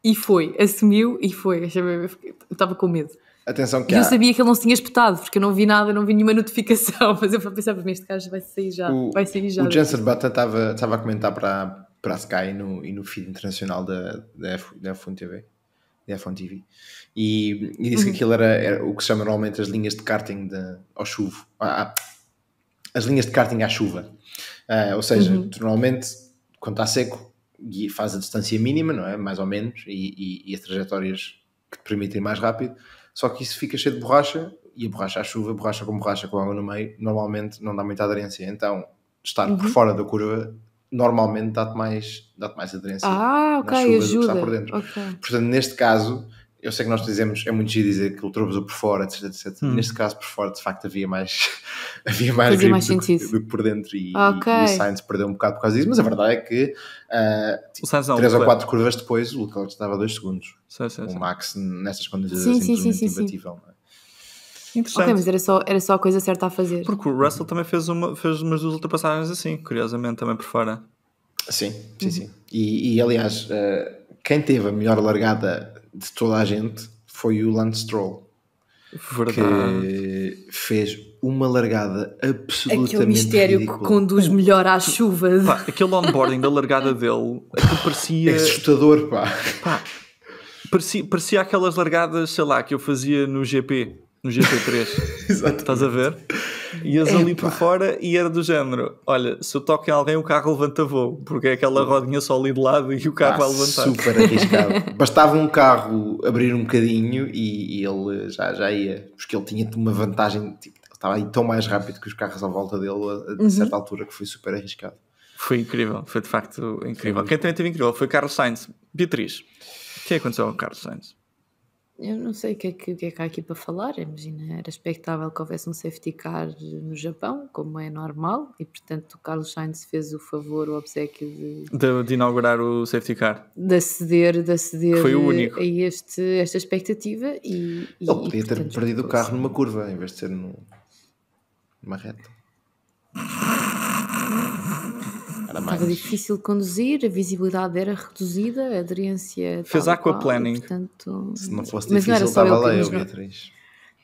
E foi, assumiu e foi. Eu estava com medo. Atenção que e há... eu sabia que ele não se tinha espetado, porque eu não vi nada, não vi nenhuma notificação, mas eu pensava, mas este gajo vai sair já, o, vai sair já. O Jensen Button estava, estava a comentar para, para a Sky no, e no feed internacional da, da, F, da F1 TV, da F1 TV e, e disse uhum. que aquilo era, era, o que se chama normalmente as linhas de karting de, ao ah, ah, as linhas de karting à chuva, ah, ou seja, uhum. normalmente quando está seco, faz a distância mínima, não é? Mais ou menos, e, e, e as trajetórias que te permitem mais rápido. Só que isso fica cheio de borracha, e a borracha à chuva, borracha com borracha com água no meio, normalmente não dá muita aderência. Então, estar uhum. por fora da curva normalmente dá-te mais, dá mais aderência ah, ok, ajuda. do que está por dentro. Okay. Portanto, neste caso, eu sei que nós dizemos, é muito giro dizer que o trouxe por fora, etc, etc. Hum. Neste caso, por fora, de facto, havia mais, havia mais, mais do, Do, por dentro e, okay. e, e, o Sainz perdeu um bocado por causa disso, mas a verdade é que uh, três ou quatro curvas depois o Leclerc estava a dois segundos. O Max, nestas condições, sim, é sim, sim, sim, imbatível. Sim. É? Interessante. Ok, mas era só, era só a coisa certa a fazer. Porque o Russell também fez, uma, fez umas duas ultrapassagens assim, curiosamente, também por fora. Sim, sim, uhum. sim. E, e aliás, uh, quem teve a melhor largada de toda a gente foi o Lance Stroll. Verdade. Que fez uma largada absolutamente Aquele mistério ridícula. que conduz melhor à chuva. Pá, aquele onboarding da largada dele, aquilo parecia... É assustador, pá. pá parecia, parecia aquelas largadas, sei lá, que eu fazia no GP, no GP3. Exato. Estás a ver? Ias Epa. ali por fora e era do género: olha, se eu toco em alguém, o carro levanta voo, porque é aquela rodinha só ali de lado e o carro ah, vai levantar. Super arriscado. Bastava um carro abrir um bocadinho e, e, ele já, já ia, porque ele tinha uma vantagem, tipo, estava aí tão mais rápido que os carros à volta dele a, a uhum. certa altura que foi super arriscado. Foi incrível, foi de facto incrível. Quem também teve incrível foi Carlos Sainz. Beatriz, o que é aconteceu ao Carlos Sainz? Eu não sei o que, é que, que é que há aqui para falar. Imagina, era expectável que houvesse um safety car eh, no Japão, como é normal, e portanto o Carlos Sainz fez o favor, o obsequio de, de, de inaugurar o safety car. De aceder, de aceder foi o único. Eh, a este, esta expectativa. E, e, Ele podia e, portanto, ter perdido o carro numa curva em vez de ser numa reta. Era mais... Estava difícil de conduzir, a visibilidade era reduzida, a aderência. Fez aqua Portanto... Se não fosse mas difícil, estava lá eu, Beatriz.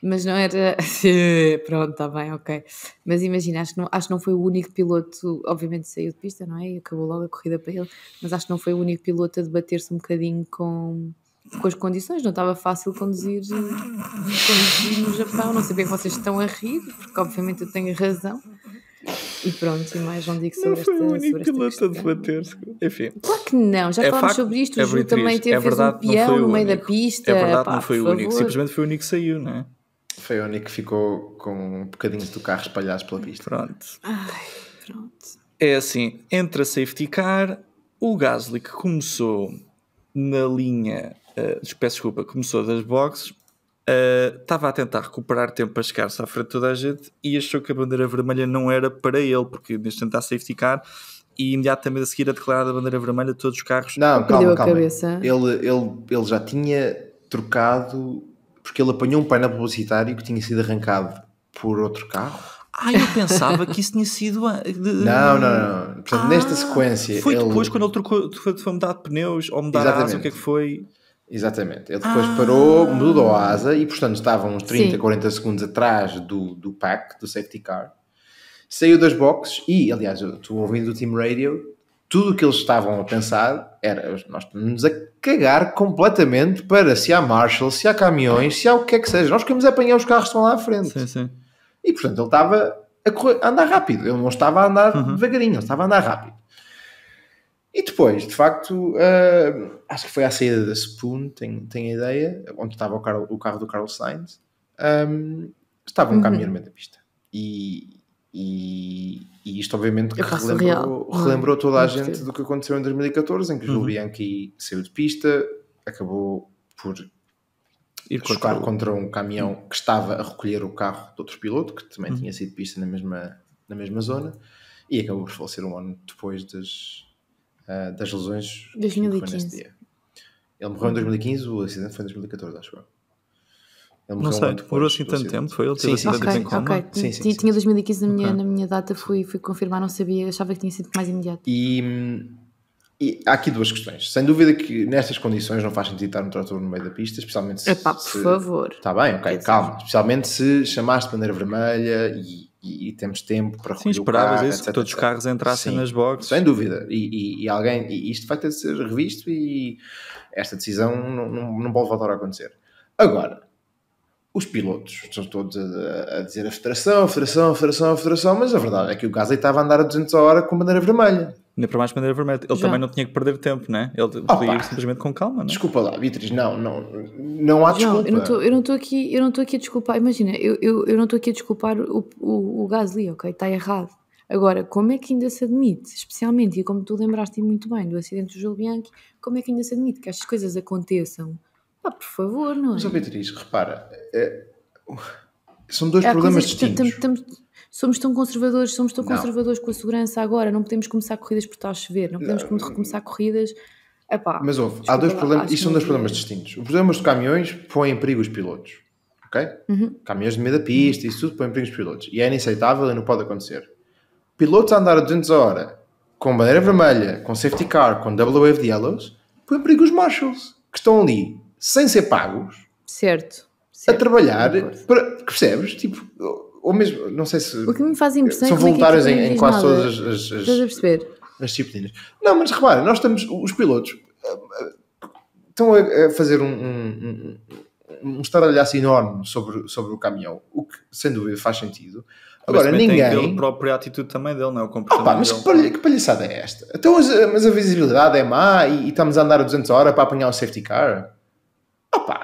Mas não era. Pronto, está bem, ok. Mas imagina, acho que, não, acho que não foi o único piloto, obviamente saiu de pista, não é? E acabou logo a corrida para ele, mas acho que não foi o único piloto a debater-se um bocadinho com, com as condições, não estava fácil conduzir, conduzir no Japão. Não sabia que vocês estão a rir, porque obviamente eu tenho razão. E pronto, e mais não digo sobre não esta, foi o único sobre esta de bater -se. Enfim. Claro que não, já é falámos facto, sobre isto. O é Ju também teve é verdade, um peão no meio da é pista. É verdade, Pá, não foi o único. Simplesmente foi o único que saiu, não é? Foi o único que ficou com um bocadinho do carro espalhado pela pista. Pronto. Ai, pronto. É assim, entra safety car, o Gasly que começou na linha, uh, peço desculpa, começou das boxes, estava ah, uh, a tentar recuperar tempo para chegar-se à frente de toda a gente e achou que a bandeira vermelha não era para ele, porque neste tentar safety car e imediatamente a seguir a declarar a bandeira vermelha todos os carros. Não, calma, calma. Ele, ele, ele já tinha trocado, porque ele apanhou um painel publicitário que tinha sido arrancado por outro carro. Ah, eu pensava que isso tinha sido. Não, não, não. Portanto, ah, nesta sequência. Foi depois quando ele trocou, foi mudar de pneus ou mudar asa, o que é que foi? Exatamente. Ele depois ah. parou, mudou a asa e, portanto, estava uns 30, Sim. 40 segundos atrás do, do pack, do safety car. Saiu das boxes e, aliás, tu ouvindo o Team Radio, tudo o que eles estavam a pensar era nós estamos a cagar completamente para se há Marshall, se há caminhões, se há o que é que seja. Nós queremos apanhar os carros que estão lá à frente. Sim, sim. E portanto ele estava a, correr, a andar rápido, ele não estava a andar uhum. devagarinho, ele estava a andar rápido. E depois, de facto, uh, acho que foi à saída da Spoon, tenho, tenho a ideia, onde estava o, Carl, o carro do Carlos Sainz, um, estava um uhum. caminhão no meio da pista. E, e, e isto, obviamente, que relembrou, hum, relembrou, toda a gente do que aconteceu em 2014, em que o uhum. Bianchi saiu de pista, acabou por ir chocar contra, um caminhão uhum. que estava a recolher o carro de outro piloto, que também uhum. tinha sido pista na mesma, na mesma zona, e acabou por falecer um ano depois das uh, das lesões 2015. que dia. Ele morreu em 2015, o acidente foi em 2014, acho eu. Ele não sei, demorou assim tanto tempo? Foi ele sim, sim, okay, em coma? Okay. Sim, sim, sim, tinha 2015 na minha, okay. na minha data, fui, fui confirmar, não sabia, achava que tinha sido mais imediato. E, e, há aqui duas questões. Sem dúvida que nestas condições não faz sentido estar no trator no meio da pista, especialmente se. Epá, por se, favor. Está bem, ok, calma. Especialmente se chamaste bandeira vermelha e e, e temos tempo para Sim, esperavas carro, isso, etc, que todos etc. os carros entrassem Sim, nas boxes. Sem dúvida. E, e, e alguém, e isto vai ter de ser revisto e esta decisão não, não, não pode voltar a acontecer. Agora, os pilotos estão todos a, a dizer a federação, a federação, a federação, a federação, mas a verdade é que o Gasly estava a andar a 200 a hora com bandeira vermelha. Nem para mais bandeira vermelha. Ele Já. também não tinha que perder tempo, né? Ele Opa. podia ir simplesmente com calma, né? Desculpa lá, Beatriz, não, não, não há desculpa. Não, eu não estou aqui, eu não estou aqui a desculpar, imagina, eu, eu, eu não estou aqui a desculpar o, o, o Gasly, ok? Está errado. Agora, como é que ainda se admite, especialmente, e como tu lembraste muito bem do acidente do Júlio Bianchi, como é que ainda se admite que estas coisas aconteçam? Ah, por favor, não é? Mas, Beatriz, repara, é, são dois é, problemas distintos somos tão conservadores, somos tão não. conservadores com a segurança agora, não podemos começar corridas por estar a chover, não podemos não. começar corridas. Epá, Mas houve, há dois problemas, isto são dois problemas distintos. o problema dos caminhões põe em perigo os pilotos, ok? Uhum. Caminhões no meio da pista, isso tudo põe em perigo os pilotos. E é inaceitável e não pode acontecer. Pilotos a andar a 200 a hora, com bandeira vermelha, com safety car, com double wave de yellows, põe em perigo os marshals, que estão ali, sem ser pagos. Certo. certo a trabalhar, para, percebes? Tipo, ou mesmo, não sei se. O que me faz impressão São é, é voluntários é em, em quase é todas as. as, as, as disciplinas. Não, mas repara, nós estamos. Os pilotos eh, estão a, fazer um, um, um, um estaralhaço enorme sobre, sobre o caminhão, o que sem dúvida faz sentido. Agora, ninguém. Tem a própria atitude também dele, não é? O comportamento Opa, mas dele. que palhaçada é esta? Então, eh, mas a visibilidade é má e, e estamos a andar a 200 horas para apanhar o safety car?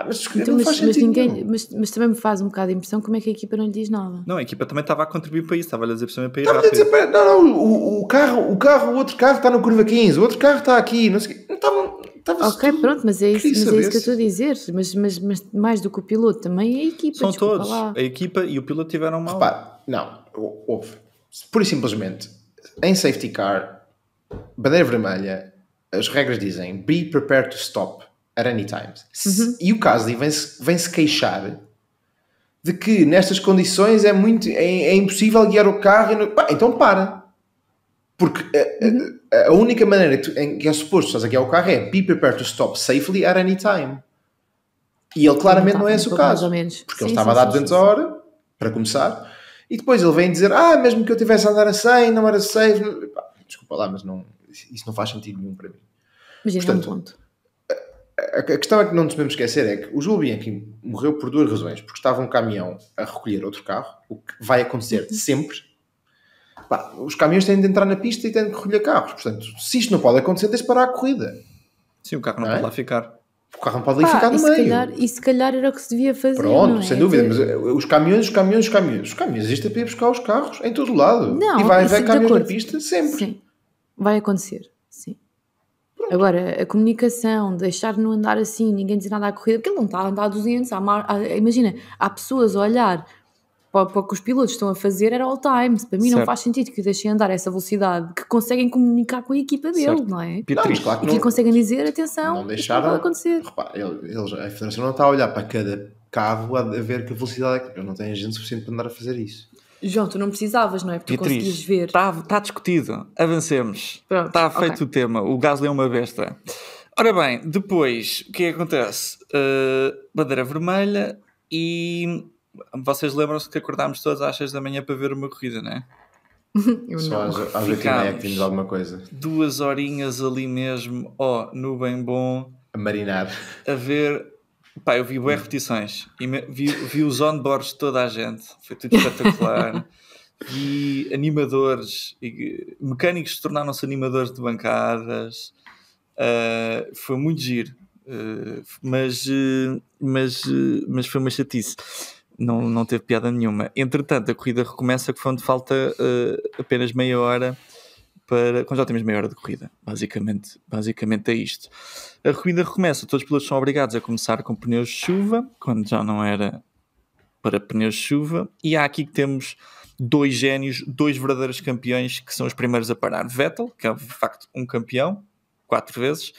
mas, então, mas, mas, ninguém, mas, mas, também me faz um bocado a impressão como é que a equipa não lhe diz nada. Não, a equipa também estava a contribuir para isso, estava-lhe a dizer para ir rápido. Dizer, não, não, o, o, carro, o carro, o outro carro está na curva 15, o outro carro está aqui, não sei o estava. ok, pronto, mas é isso, mas é isso que eu estou a dizer. Mas, mas, mas, mais do que o piloto, também é a equipa. São todos. Lá. A equipa e o piloto tiveram mal. não, houve. Pura e simplesmente, em safety car, bandeira vermelha, as regras dizem be prepared to stop at any time. Uhum. E o Casley vem-se vem -se queixar de que nestas condições é muito é, é impossível guiar o carro. Não, pá, então para. Porque a, eh, a, eh, uhum. eh, a única maneira que em que é suposto estás a guiar o carro é be prepared to stop safely at any time. E ele claramente não, tá, não é esse o caso. Porque sim, ele estava sim, a dar 200 a hora, para começar, e depois ele vem dizer: Ah, mesmo que eu tivesse a andar a 100, não era safe. Pá, desculpa lá, mas não, isso não faz sentido nenhum para mim. Imagina é Portanto, um ponto a questão é que não nos podemos esquecer é que o Júlio Bianchi morreu por duas razões. Porque estava um caminhão a recolher outro carro, o que vai acontecer uhum. sempre. Pá, os caminhões têm de entrar na pista e têm de recolher carros. Portanto, se isto não pode acontecer, deixe parar a corrida. Sim, o carro não, não pode é? lá ficar. O carro não pode Pá, ali ficar no meio. Calhar, e se calhar era o que se devia fazer. Pronto, é? sem dúvida. Mas eh, os caminhões, os caminhões, os caminhões. Os caminhões existem para ir buscar os carros em todo o lado. Não, e vai haver caminhões na pista sempre. Sim, vai acontecer. Pronto. Agora, a comunicação, deixar não andar assim, ninguém dizer nada à corrida, porque ele não está a andar a 200, há há... imagina, há pessoas a olhar para, para, o que os pilotos estão a fazer, era all times. Para mim certo. não faz sentido que deixem andar a essa velocidade, que conseguem comunicar com a equipa dele, certo. não é? Não, claro que e que não, conseguem dizer, atenção, não deixaram, acontecer. ele, ele, a Federação não está a olhar para cada cabo a ver que velocidade é que... Eu não tenho gente suficiente para andar a fazer isso. João, tu não precisavas, não é? Porque Beatriz, tu conseguias ver. Está tá discutido. Avancemos. Pronto, está feito okay. o tema. O Gasly é uma besta. Ora bem, depois, o que é que acontece? Uh, bandeira vermelha e vocês lembram-se que acordámos todos às 6 da manhã para ver uma corrida, não é? Eu não. Só às 8 e meia é alguma coisa. Duas horinhas ali mesmo, ó, oh, no bem bom. A marinar. A ver Pá, eu vi boas hum. repetições e vi, vi os onboards de toda a gente, foi tudo espetacular. e animadores, e mecânicos tornaram-se animadores de bancadas, uh, foi muito giro, uh, mas, uh, mas, mas foi uma chatice. Não, não teve piada nenhuma. Entretanto, a corrida recomeça que foi onde falta apenas meia hora para. Quando já temos meia hora de corrida. Basicamente, basicamente é isto. A corrida recomeça, todos os pilotos são obrigados a começar com pneus de chuva, quando já não era para pneus de chuva, e há aqui que temos dois génios, dois verdadeiros campeões que são os primeiros a parar. Vettel, que é de facto um campeão, quatro vezes,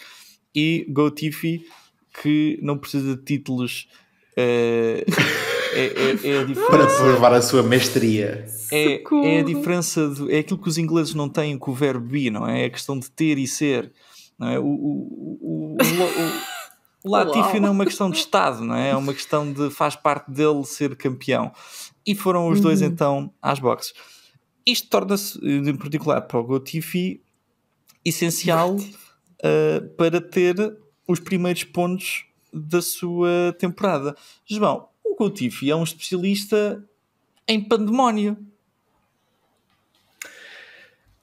e Gotifi, que não precisa de títulos. Uh... É, é, é Para provar a sua mestria. É, é a diferença, de, é aquilo que os ingleses não têm com o verbo be, não é? É a questão de ter e ser. Não é? o, o, o, o O Latifi não é uma questão de Estado, não é? é uma questão de faz parte dele ser campeão. E foram os uhum. dois então às boxes. Isto torna-se, em particular para o Latifi, essencial uh, para ter os primeiros pontos da sua temporada. João, que o Tiffy é um especialista em pandemónio.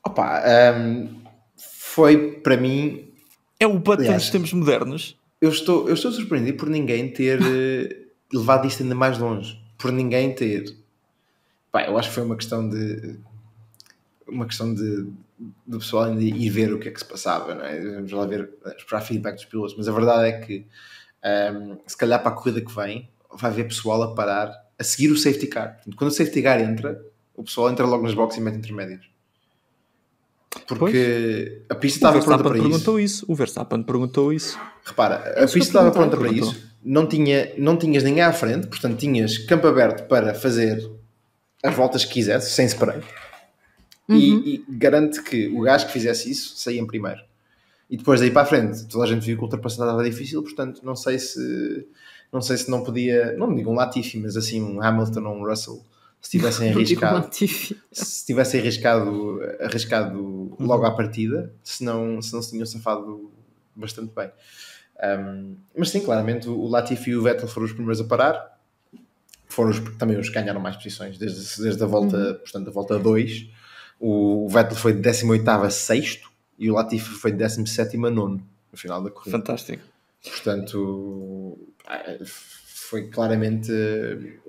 Opa, um, foi para mim. É o Button dos tempos modernos. Eu estou, eu estou surpreendido por ninguém ter eh, levado isto ainda mais longe. Por ninguém ter. Pá, eu acho que foi uma questão de. Uma questão de do pessoal ainda ir ver o que é que se passava, não é? Vamos lá ver, esperar feedback dos pilotos, mas a verdade é que um, se calhar para a corrida que vem, vai haver pessoal a parar, a seguir o safety car. Portanto, quando o safety car entra, o pessoal entra logo nas boxes e mete intermédios. Porque pois. a pista estava pronta para perguntou isso. isso. O Verstappen perguntou isso. Repara, a pista estava pronta para isso. Não, tinha, não tinhas ninguém à frente, portanto tinhas campo aberto para fazer as voltas que quisesse, sem spray. Uhum. E, e garante que o gajo que fizesse isso saía em primeiro. E depois daí para a frente, toda a gente viu que a ultrapassada estava difícil, portanto não sei se não sei se não podia, não digo um Latifi, mas assim um Hamilton ou um Russell, se tivessem arriscado, se tivessem arriscado, arriscado logo à partida, se não se, não tinham safado bastante bem. Um, mas sim, claramente o Latifi e o Vettel foram os primeiros a parar, foram os, também os que ganharam mais posições desde, desde a volta, uhum. portanto, a volta 2. O Vettel foi de 18 a 6 e o Latifi foi de 17 a 9 no final da corrida. Fantástico. Portanto, é, foi claramente,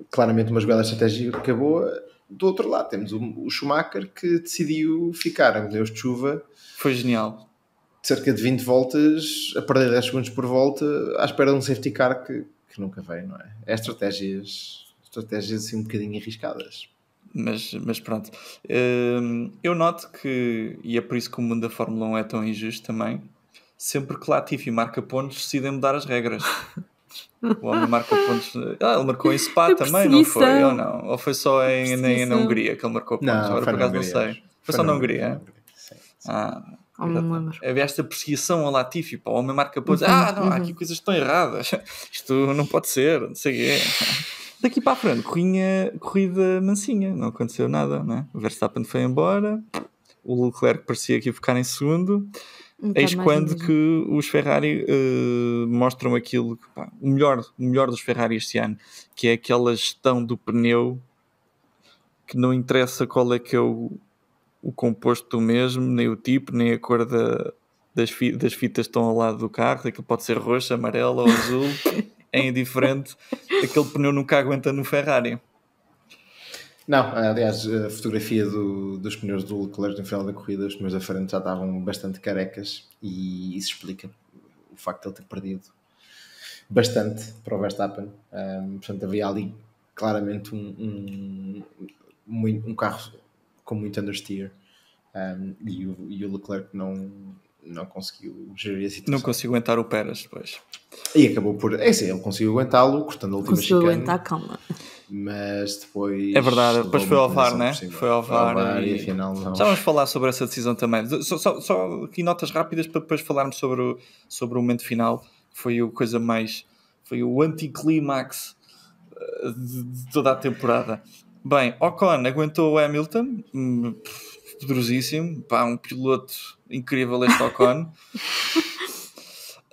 claramente uma jogada estratégica boa. Do outro lado, temos o, Schumacher que decidiu ficar a pneus de chuva. Foi genial. Cerca de 20 voltas, a perder 10 segundos por volta, à espera de um safety car que, que nunca veio, não é? É estratégias, estratégias assim um bocadinho arriscadas. Mas, mas pronto. Hum, eu noto que, e é por isso que o mundo da Fórmula 1 é tão injusto também, sempre que Latifi marca pontos, decidem mudar as regras. O homem marca pontos. Ah, ele marcou em Spa também, não foi? Ou não? Ou foi só em, em, na Hungria que ele marcou pontos? Não, Agora por acaso não sei. Foi, foi só na Hungria. É? Ah, Havia esta perseguição ao Latifi, pá, o homem marca pontos. Uhum, ah, não, uhum. há aqui uhum. coisas estão erradas. Isto não pode ser, não sei o quê. Daqui para a frente, corrinha, corrida mansinha, não aconteceu nada, né? O Verstappen foi embora, o Leclerc parecia que ia ficar em segundo. Um Eis quando mesmo. que os Ferrari uh, mostram aquilo que, pá, o, melhor, o melhor dos Ferrari este ano, que é aquela gestão do pneu que não interessa qual é que é o, o composto do mesmo, nem o tipo, nem a cor da, das, fi, das fitas que estão ao lado do carro, aquilo pode ser roxo, amarelo ou azul, é indiferente, aquele pneu nunca aguenta no Ferrari. Não, aliás, a fotografia do, dos pneus do Leclerc no final da corrida, os pneus da frente já estavam bastante carecas e isso explica o facto de ele ter perdido bastante para o Verstappen. Um, portanto, havia ali claramente um, um, um carro com muito understeer um, e, o, e o Leclerc não, não conseguiu gerir a situação. Não conseguiu aguentar o Pérez depois. E acabou por. É sim, ele conseguiu aguentá-lo, cortando a última conseguiu chicane. Conseguiu aguentar, calma mas depois. É verdade, depois né? foi ao VAR, né? Foi ao VAR, e... e, afinal não. Já vamos falar sobre essa decisão também. Só, só, só aqui notas rápidas para depois falarmos sobre o, sobre o momento final, que foi o coisa mais. Foi o anticlimax eh, de, de toda a temporada. Bem, Ocon aguentou o Hamilton, hum, poderosíssimo, pá, um piloto incrível este Ocon.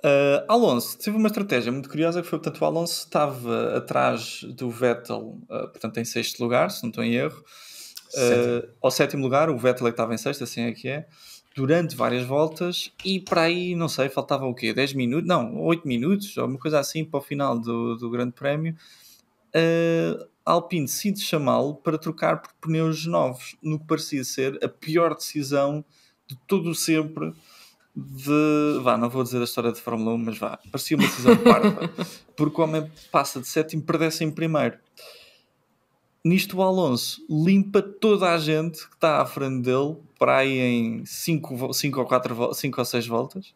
Uh, Alonso teve uma estratégia muito curiosa que foi, portanto, o Alonso estava atrás do Vettel, uh, portanto, em sexto lugar, se não estou em erro, uh, sétimo. ao sétimo lugar, o Vettel é que estava em sexto, assim é que é, durante várias voltas e para aí, não sei, faltava o quê? 10 minutos? Não, 8 minutos, alguma coisa assim para o final do, do Grande Prémio. Alpine decide chamá-lo para trocar por pneus novos, no que parecia ser a pior decisão de todo o sempre de. Vá, não vou dizer a história de Fórmula 1, mas vá, parecia uma decisão parva. Porque o homem passa de sétimo e perdesse em primeiro. Nisto, o Alonso limpa toda a gente que está à frente dele para aí em 5 cinco, ou cinco ou 6 voltas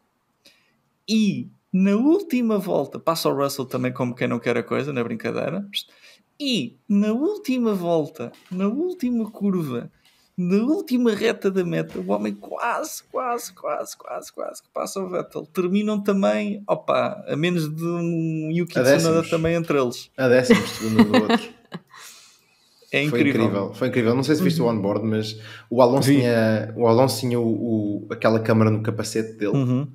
e na última volta passa o Russell também como quem não quer a coisa, na brincadeira. E na última volta, na última curva, na última reta da meta, o homem quase, quase, quase, quase, quase que passa o Vettel. Terminam também, opa, a menos de um Yuki Tsunoda também entre eles. A décimos segundo do outro. É incrível. Foi incrível, foi incrível. Não sei se viste uhum. o onboard, mas o Alonso Vi. tinha, o Alonso tinha o, o, aquela câmara no capacete dele. Uhum.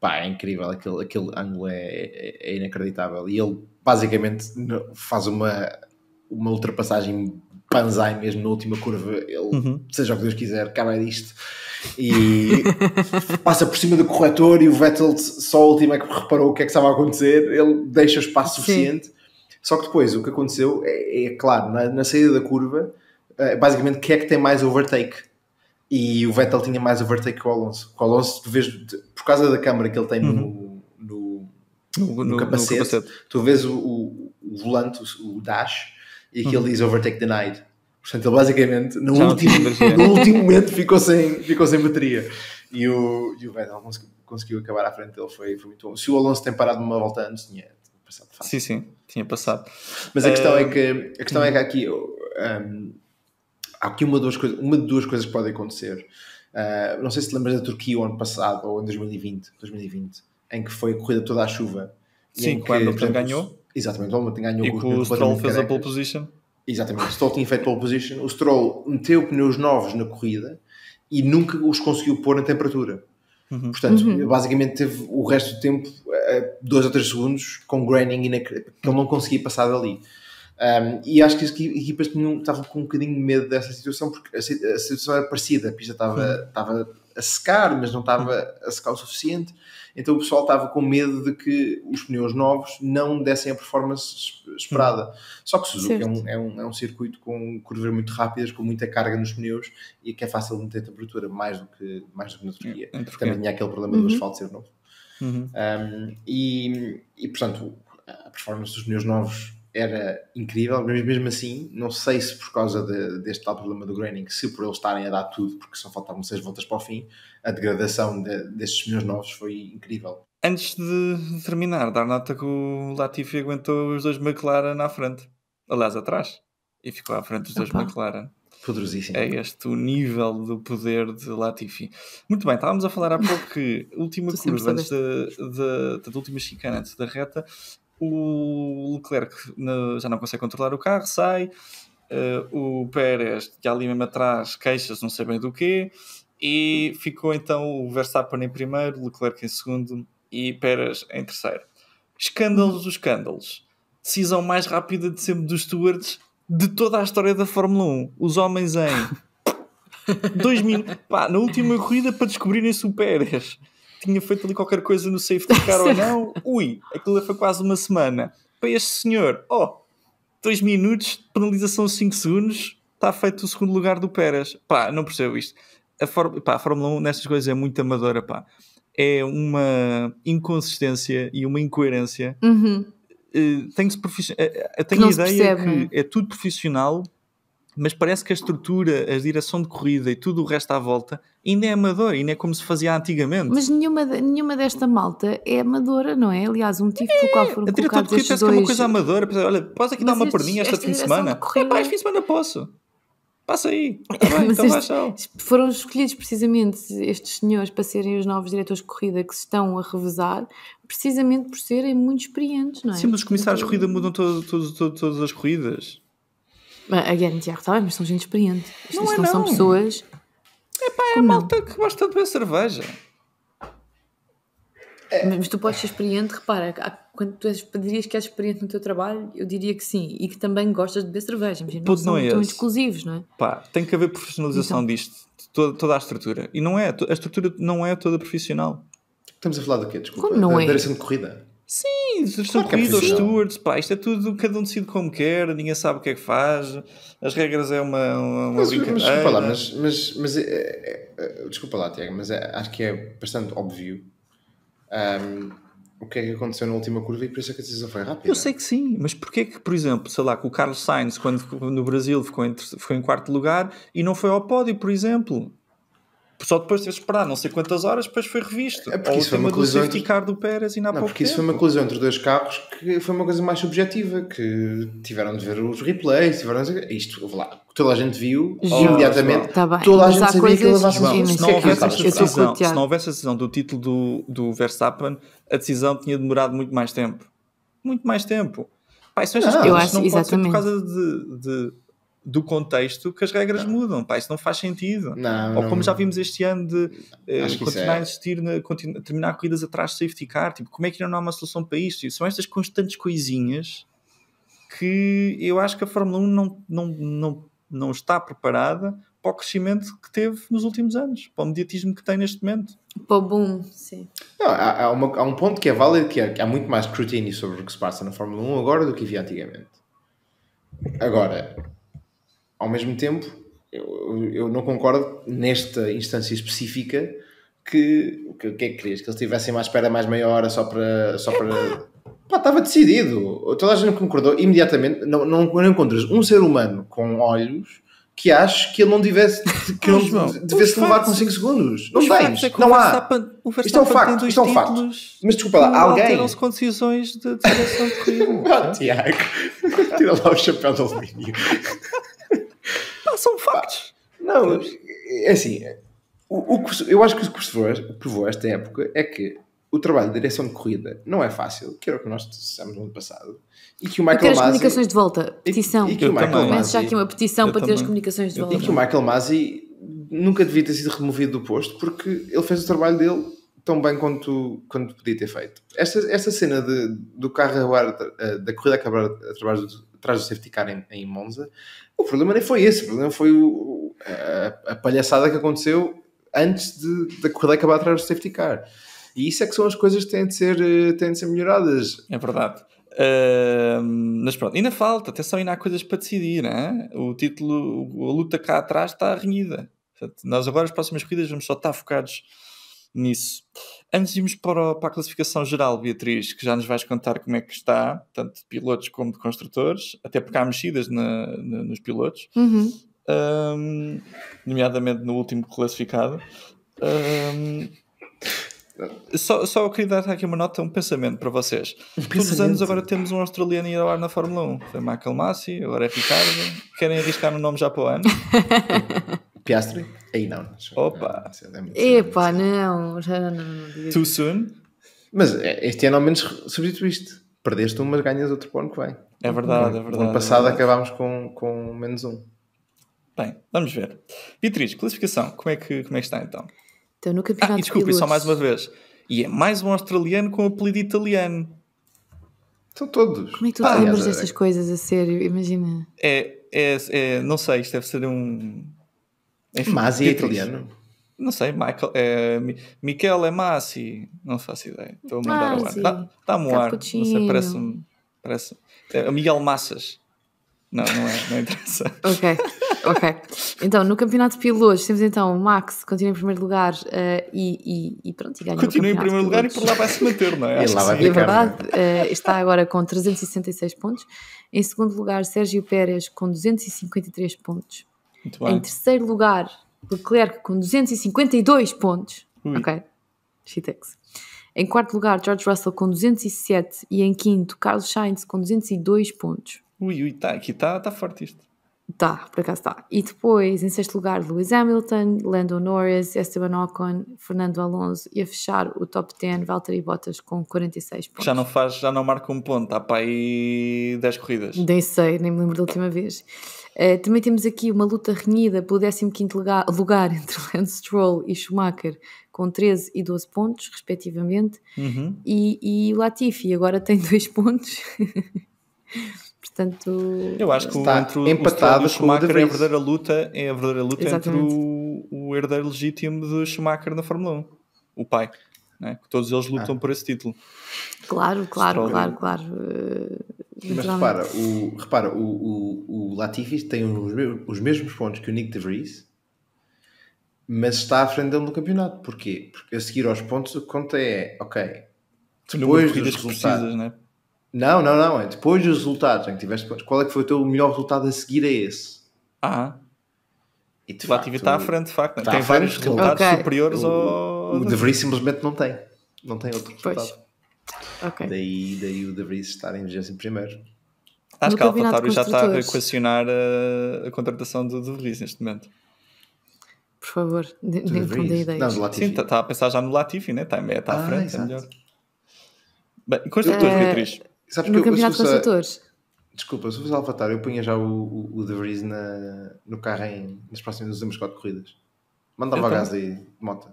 Pá, é incrível, aquele, aquele ângulo é, é, é inacreditável. E ele basicamente faz uma, uma ultrapassagem Manzai mesmo na última curva, ele, uhum. seja o que Deus quiser, acaba disto e passa por cima do corretor e o Vettel só a última é que reparou o que é que estava a acontecer, ele deixa espaço suficiente. Só que depois o que aconteceu é, é claro, na, na, saída da curva, eh, basicamente quem é que tem mais overtake? E o Vettel tinha mais overtake que o Alonso. O Alonso, tu vês, por causa da câmara que ele tem uhum. no, no, no, no, capacete, no, capacete, tu vês o, o, o volante, o, o dash, e que uhum. diz Overtake the Night. Portanto, ele basicamente, no, último, no último momento, ficou sem, ficou sem bateria. E o, e o Vettel conseguiu, conseguiu acabar à frente dele, foi, foi muito bom. Se o Alonso tem parado uma volta antes, tinha passado. fato. Sim, sim, tinha passado. Mas a questão uh, é ah, que, a questão uh. é que aqui, um, há aqui uma, duas uma de duas coisas que podem acontecer. Uh, não sei se te lembras da Turquia o ano passado, ou em 2020, 2020 em que foi a corrida toda a chuva. Sim, quando que, o ganhou. Exatamente, o Hamilton ganhou e com o Stroll fez a pole position. Exatamente, o Stroll tinha feito pole position. O Stroll meteu pneus novos na corrida e nunca os conseguiu pôr na temperatura. Uhum. Portanto, uhum. basicamente teve o resto do tempo, eh, dois ou três segundos, com graining que ele não conseguia passar dali. Um, e acho que as equipas tinham, estavam com um bocadinho de medo dessa situação, porque a, situação era parecida, a pista estava, uhum. estava a secar, mas não estava uhum. a secar o suficiente. Então o pessoal estava com medo de que os pneus novos não dessem a performance esperada. Uhum. Só que Suzuki é um, é um, é, um, circuito com curvas muito rápidas, com muita carga nos pneus e que é fácil de meter temperatura, mais do que, mais do que na Turquia. É, Também tinha aquele problema uhum. do asfalto ser novo. Uhum. Um, e, e, portanto, a performance dos pneus novos era incrível, mas mesmo assim, não sei se por causa de, deste tal problema do Groening, se por eles estarem a dar tudo, porque só faltavam seis voltas para o fim, a degradação de, destes meus novos foi incrível. Antes de terminar, dar nota que o Latifi aguentou os dois McLaren à frente, aliás, atrás, e ficou à frente dos Opa. dois McLaren. Poderosíssimo. É este o nível do poder de Latifi. Muito bem, estávamos a falar há pouco que última curva, antes da, da, da última chicana, antes da reta, o Leclerc já não consegue controlar o carro, sai. Eh, o Pérez, que ali mesmo atrás, queixas, não sei bem do quê. E ficou então o Verstappen em primeiro, Leclerc em segundo e Pérez em terceiro. Escândalos dos escândalos. Decisão mais rápida de sempre dos stewards de toda a história da Fórmula 1. Os homens em. dois minutos. Pá, na última corrida para descobrirem-se o Pérez tinha feito ali qualquer coisa no safety car ou não. Ui, aquilo foi quase uma semana. Para este senhor, ó, oh, 2 minutos, penalização 5 segundos, está feito o segundo lugar do Pérez. Pá, não percebo isto. A, Fór pá, a Fórmula 1 nestas coisas é muito amadora, pá. É uma inconsistência e uma incoerência. Uhum. Uh, eh, tem-se profiss... uh, eh, uh, eh, tenho a ideia percebe, que né? é tudo profissional mas parece que a estrutura, a direção de corrida e tudo o resto à volta ainda é amador, ainda é como se fazia antigamente. Mas nenhuma, nenhuma desta malta é amadora, não é? Aliás, um motivo pelo qual é, foram a dois... A direção de corrida parece que é uma coisa amadora. Olha, podes aqui mas dar uma perninha esta, esta fim de semana? De É pá, este fim de semana posso. Passa aí. Tá então este, foram escolhidos precisamente estes senhores para serem os novos diretores de corrida que se estão a revezar, precisamente por serem muito experientes, não é? Sim, mas os comissários de corrida mudam todo, todo, todo, todas as corridas. A Guerra está bem, mas são gente experiente. Isto não, é, não, são pessoas. É pá, é a malta que gosta de beber cerveja. É. Mas tu podes ser experiente, repara, quando tu és, dirias que és experiente no teu trabalho, eu diria que sim, e que também gostas de beber cerveja, Imagina, não são é exclusivos, não é? Pá, tem que haver profissionalização então. disto, toda, toda, a estrutura. E não é, a estrutura não é toda profissional. Estamos a falar do quê? Desculpa. Como não da, é? Da assim de corrida. Sim, estão claro corridas, é stewards, pá, isto é tudo, cada um decide como quer, ninguém sabe o que é que faz, as regras é uma, uma mas, brincadeira. Mas desculpa lá, mas, mas, mas é, é, desculpa lá, Tiago, mas eh, acho que é bastante óbvio um, o que é que aconteceu na última curva e por isso é que a decisão foi rápida. Eu sei que sim, mas porquê que, por exemplo, sei lá, que o Carlos Sainz, quando no Brasil, ficou, entre, ficou em quarto lugar e não foi ao pódio, por exemplo? só depois teve de esperar não sei quantas horas, depois foi revisto. É porque isso foi uma colisão entre... do Pérez e na não, porque isso foi uma colisão entre dois carros que foi uma coisa mais subjetiva, que tiveram de ver os replays, tiveram de... isto, lá, toda a gente viu imediatamente, tá bem, toda a gente sabia que ele levasse se, não houvesse essa decisão, se não a decisão do título do, do Verstappen, a decisão tinha demorado muito mais tempo. Muito mais tempo. Pai, são estas não, coisas não exatamente. pode ser por causa de, de do contexto que as regras não. mudam, pá, isso não faz sentido. Não, Ou como já vimos este ano de uh, continuar é. a insistir, na, terminar corridas atrás de safety car, tipo, como é que ainda não há uma solução para isto? E tipo, são estas constantes coisinhas que eu acho que a Fórmula 1 não, não, não, não está preparada para o crescimento que teve nos últimos anos, para o mediatismo que tem neste momento. Para o boom, sim. Não, há, há, uma, há, um ponto que é válido, que, é, que há muito mais scrutiny sobre o que se passa na Fórmula 1 agora do que havia antigamente. Agora, ao mesmo tempo, eu, eu não concordo nesta instância específica que o que, que, é que querias? Que eles tivessem uma espera mais meia hora só para. Só para... Pá, estava decidido. Toda a gente concordou imediatamente. Não, não, não encontras um ser humano com olhos que ache que ele não devesse, que não devesse levar com 5 segundos. Não tens. É não há. O isto é um facto. Isto é um facto. Mas desculpa lá, alguém. se com decisões de direção de corrida. Tiago, tira lá o chapéu de alumínio são factos. Não, é assim. O, o, eu acho que o que provou esta época é que o trabalho de direção de corrida não é fácil, que era o que nós dissemos no ano passado. E que o Michael Masi. as comunicações de volta. Petição. E, e que eu o Michael Masi já aqui uma petição eu para ter as comunicações de volta. E que o Michael Masi nunca devia ter sido removido do posto porque ele fez o trabalho dele tão bem quanto, quanto podia ter feito. Esta, esta cena de, do carro acabar, eh, da corrida acabar através do, atrás do safety car em, em, Monza, o problema nem foi esse, o problema foi o, a, a, palhaçada que aconteceu antes de, da corrida acabar atrás do safety car. E isso é que são as coisas que têm de ser, eh, têm de ser melhoradas. É verdade. Uh, mas pronto, ainda falta, até só ainda há coisas para decidir. Hein? É? O título, a luta cá atrás está renhida. Portanto, nós agora, as próximas corridas, vamos só estar focados nisso. Antes de irmos para, a classificação geral, Beatriz, que já nos vais contar como é que está, tanto de pilotos como de construtores, até porque há mexidas na, na, nos pilotos, uhum. um, nomeadamente no último classificado. Um, só, só eu queria dar aqui uma nota, um pensamento para vocês. Pensamento. Todos os anos agora temos um australiano ir ao ar na Fórmula 1. Foi Michael Massi, agora é Ricardo. Querem arriscar um nome já para o ano? Piastri. Aí não. Opa! Epá, não, já não, não, não Too soon? Mas é, este ano ao menos substituíste. Perdeste um, mas ganhas outro por ano que vem. É verdade, é verdade. No é ano passado é acabámos com, com menos um. Bem, vamos ver. Beatriz, classificação, como é que, como é que está então? Então, no ah, campeonato ah, e desculpa, pilotos... só mais uma vez. E é mais um australiano com o apelido italiano. São todos. Como é que tu lembras destas coisas a sério? Imagina. É, é, é, não sei, isto deve ser um, enfim, Masi é italiano. Não sei, Michael, é, Michele é Massi, não faço ideia. Estou a mandar ah, ao ar. Dá-me tá, um ar, não sei, parece um. Parece, é, Miguel Massas. Não, não é, não interessa. ok, ok. Então, no campeonato de pilotos temos então o Max, continua em primeiro lugar uh, e, e, e, pronto, e ganha Continua em primeiro lugar e por lá vai se manter, não é? E lá vai é ficar, é verdade, uh, está agora com 366 pontos. Em segundo lugar, Sérgio Pérez com 253 pontos. Em terceiro lugar, Leclerc com 252 pontos. Ui. Ok. Chitex. Em quarto lugar, George Russell com 207 e em quinto, Carlos Sainz com 202 pontos. Ui, ui, tá, aqui está tá forte isto. Tá, por acaso está. E depois, em sexto lugar, Lewis Hamilton, Lando Norris, Esteban Ocon, Fernando Alonso e a fechar o top 10, Valtteri Bottas com 46 pontos. Já não faz, já não marca um ponto, há tá para aí 10 corridas. Nem sei, nem me lembro da última vez. Uh, também temos aqui uma luta renhida pelo 15º lugar, lugar entre Lance Stroll e Schumacher com 13 e 12 pontos, respectivamente. Uhum. E, e Latifi agora tem 2 pontos. Portanto, eu acho que está entre o, empatado o, o é a verdadeira luta, é a verdadeira luta Exatamente. entre o, o, herdeiro legítimo do Schumacher na Fórmula 1, o pai. Né? Todos eles lutam ah. por esse título. Claro, claro, Stroll. claro, claro. Eh, mas repara, o, repara o, o, Latifi tem os, os mesmos pontos que o Nick de Vries, mas está à frente dele no campeonato. Porquê? Porque a seguir aos pontos o que conta é, ok, depois dos resultados... Precisas, né? Não, não, não. É depois dos resultados em é que tiveste Qual é que foi o teu melhor resultado a seguir a esse? Ah. E o Latifi está à frente, de facto. Né? Tá tem vários resultados okay. superiores o, ao. O De Vries simplesmente não tem. Não tem outro pois. resultado. Okay. Daí, daí o De Vries estar em 21. Acho no que a AlphaTauri já está a equacionar a, eh, a contratação do De Vries neste momento. Por favor, nem me ideias. Não, Latifi. Sim, está tá a pensar já no Latifi, né? Está é, tá à ah, frente, é melhor. Bem, construtores, uh, Beatriz. Sabes no que Campeonato eu, de Construtores. Desculpa, se fosse Alvatar, eu punha já o, o, o De Vries na, no carro em, nas próximas, nos últimos 4 corridas. Mandava gás aí, moto.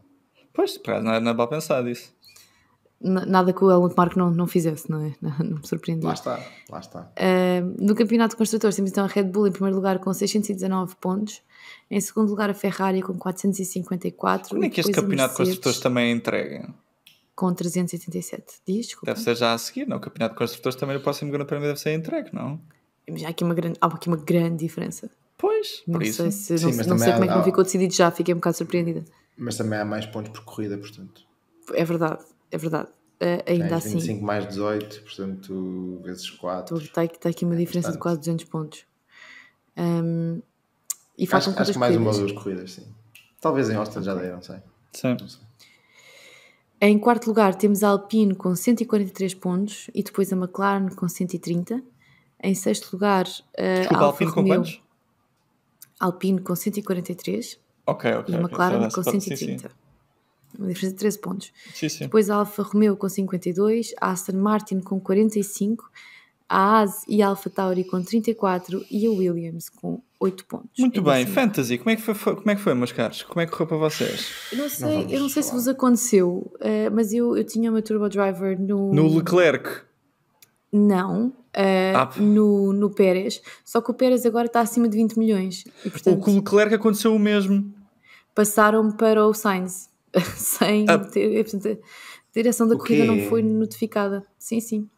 Pois, não é, não é mal pensado isso. Nada que o Helmut Marco não, não fizesse, não é? Não, não me surpreendeu. Lá está, lá está. Uh, no Campeonato de Construtores temos então a Red Bull em primeiro lugar com 619 pontos, em segundo lugar a Ferrari com 454. Como é que este Campeonato de Construtores também entrega? com 387 dias. Desculpa. Deve ser já a seguir, não? O Campeonato de Construtores também o próximo Grande Prémio deve ser entregue, não? Mas há aqui uma grande, há aqui uma grande diferença. Pois, não por isso. Se, Sim, não, não sei há, como é que não ficou decidido já, fiquei um bocado surpreendida. Mas também há mais pontos por corrida, portanto. É verdade, é verdade. Uh, ainda assim. 25 mais 18, portanto, vezes 4. Está tá aqui uma é diferença bastante. de quase 200 pontos. Um, e faz acho, acho que mais corridas? uma ou duas corridas, sim. Talvez em Austin okay. já dei, não sei. Sim. Não sei. Em quarto lugar, temos a Alpine com 143 pontos e depois a McLaren com 130. Em sexto lugar, Desculpa, a Alpine Romeo. com quantos? Alpine com 143 e a McLaren okay, então, com 130. Sim, sim. Uma diferença de 13 pontos. Sim, sim. Depois a Alfa Romeo com 52, a Aston Martin com 45 a Haas e a Alpha Tauri com 34 e a Williams com 8 pontos. Muito bem, Fantasy, como é, que foi, foi, como é que foi, meus caros? Como é que correu para vocês? Eu não sei, não eu não sei se vos aconteceu, uh, mas eu, eu tinha uma Turbo Driver no. No Leclerc? Não, Uh, no, no Pérez, só que o Pérez agora está acima de 20 milhões. E, portanto, o Leclerc aconteceu o mesmo. Passaram para o Sainz sem ah. ter, portanto, a direção da corrida não foi notificada. Sim, sim.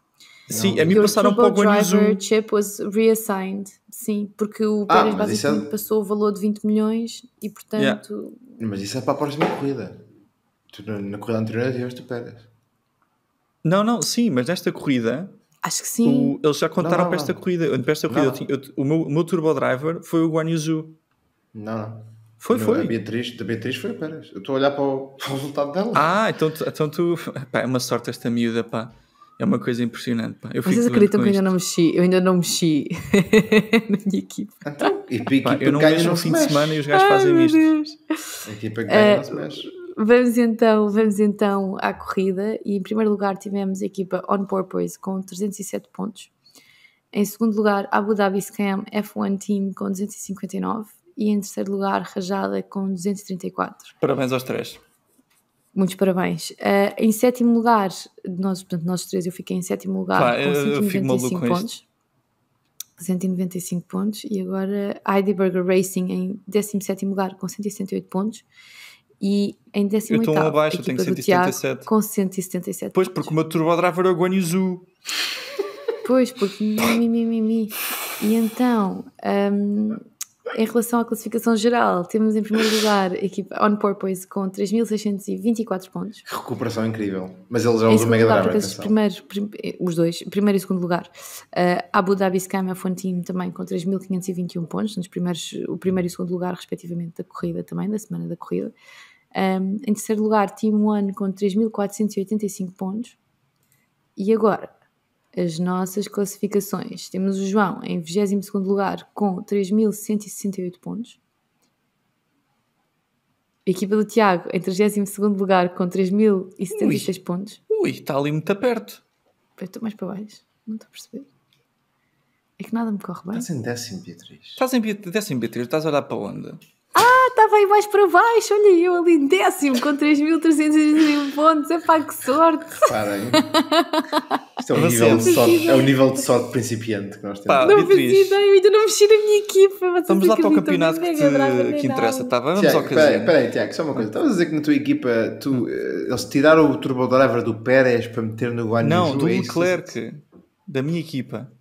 Sim, a mim passaram para o Guanizu. O chip was reassigned, sim, porque o Pérez ah, basicamente é... passou o valor de 20 milhões e portanto. Yeah. Mas isso é para a próxima corrida. Tu, na corrida anterior tiveste o Pérez. Não, não, sim, mas nesta corrida. Acho que sim. O, eles já contaram não, não, para esta não. corrida. Para esta corrida eu, eu, o, meu, o meu turbo driver foi o Guanizu. Não, não. Foi, foi. A Beatriz, Beatriz foi o Pérez. Eu estou a olhar para o, para o resultado dela. Ah, então, então tu. Pá, é uma sorte esta miúda, pá é uma coisa impressionante. Pá. Eu Vocês acreditam que eu ainda não mexi? Eu ainda não mexi na minha equipa. Então, pá, eu não ganho no fim de semana e os gajos fazem isto. Deus. A equipa que eh, ganha uh, não se mexe. Vamos então, vamos então à corrida e em primeiro lugar tivemos a equipa On Purpose com 307 pontos. Em segundo lugar, Abu Dhabi Scam F1 Team com 259 e em terceiro lugar, Rajada com 234. Parabéns aos três. Muitos parabéns. Uh, em sétimo lugar, nós, portanto, nós três, eu fiquei em sétimo lugar com 195 pontos. 195 pontos. E agora Burger Racing em 17 lugar com 168 pontos. E em 18 Eu estou abaixo, eu tenho 177. com 177 Pois, porque o meu Driver é o Guanyu Pois, porque mi, mi, mi, mi. E então, um, em relação à classificação geral, temos em primeiro lugar a equipa On Purpose com 3.624 pontos. Recuperação é incrível. Mas eles eram os Mega Drive. Os, primeiros, prim, eh, os dois, primeiro e segundo lugar. Uh, Abu Dhabi Scam f é Fontine Team também com 3.521 pontos, nos primeiros, o primeiro e segundo lugar, respectivamente, da corrida também, da semana da corrida. Um, ehm, em terceiro lugar, Team One com 3.485 pontos. E agora, as nossas classificações. Temos o João em 22 lugar com 3.168 pontos. A equipa do Tiago em 32 lugar com 3.076 pontos. Ui, está ali muito perto. estou mais para baixo, não estou a perceber. É que nada me corre bem. Estás em décimo, Beatriz. Estás em décimo, Beatriz. Estás a olhar para onde? Ah, tá estava aí mais para baixo, olha eu ali em décimo com 3.321 pontos, é pá, que sorte! Parem! isto é um, nível de sorte, é um nível de sorte principiante que nós temos. Pá, não me fiz ideia, ainda não mexi na minha equipa. Vocês vamos lá para o campeonato que, te, que interessa, tá? Vamos Tiago, ao casino. Espera Peraí, Tiago, só uma coisa, estavas a dizer que na tua equipa tu, eh, eles tiraram o turbo driver do Pérez para meter no Guanajuato? Não, do é Leclerc, da minha equipa.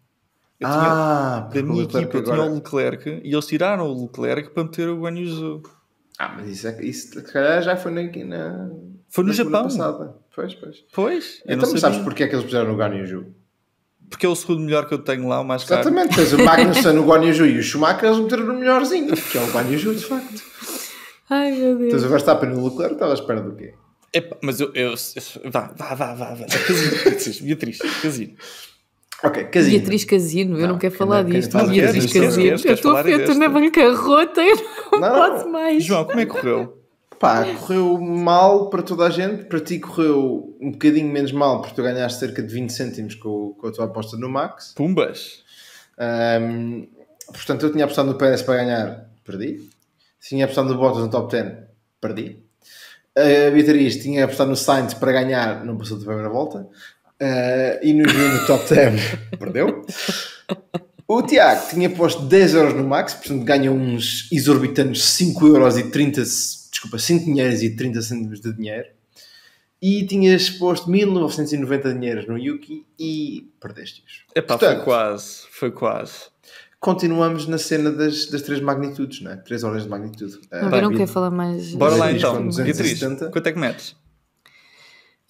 Eu ah, tinha, da minha equipa eu tinha ah, o tipo, Leclerc e eles tiraram o Leclerc para meter o Guan Yu Ah, mas isso, é isso se calhar já foi na, na foi no na Japão. Passada. Pois, pois. Pois. Então não sabes porque é que eles puseram o Guan Yu porque é o segundo melhor que eu tenho lá, o mais caro. Exatamente, tens o Magnussen, o Guanaju e o Schumacher, eles meteram no melhorzinho, que é o Guanaju de facto. Ai meu Deus. Tens o a e o Leclerc, estava à espera do quê? Epa, mas eu. eu, eu vá, vá, vá, vá, vá. Casino, Beatriz, casino. Ok, casino. Beatriz Casino, eu não, não quero falar não, disto. Não, Beatriz Casino, eu estou a frente na bancarrota, eu não, não posso mais. João, como é que correu? Pá, correu mal para toda a gente. Para ti correu um bocadinho menos mal, porque tu ganhaste cerca de 20 cêntimos com, com a tua aposta no Max. Pumbas! Um, portanto, eu tinha apostado no Pérez para ganhar, perdi. Tinha apostado no Bottas no top 10, perdi. A ah, Beatriz tinha apostado no Sainz para ganhar, não passou da primeira volta. Uh, e nos viu no top 10. Perdeu? O Tiago tinha posto 10 euros no Max, portanto ganha uns exorbitantes 5 euros e 30, desculpa, 5 dinheiros e 30 cêntimos de dinheiro. E tinhas posto 1990 dinheiros no Yuki e perdeste-os. Epá, portanto, foi quase, foi quase. Continuamos na cena das, das três magnitudes, não é? Três ordens de magnitude. Agora uh, não eh, quero falar mais. Bora lá então, Beatriz, quanto é que metes?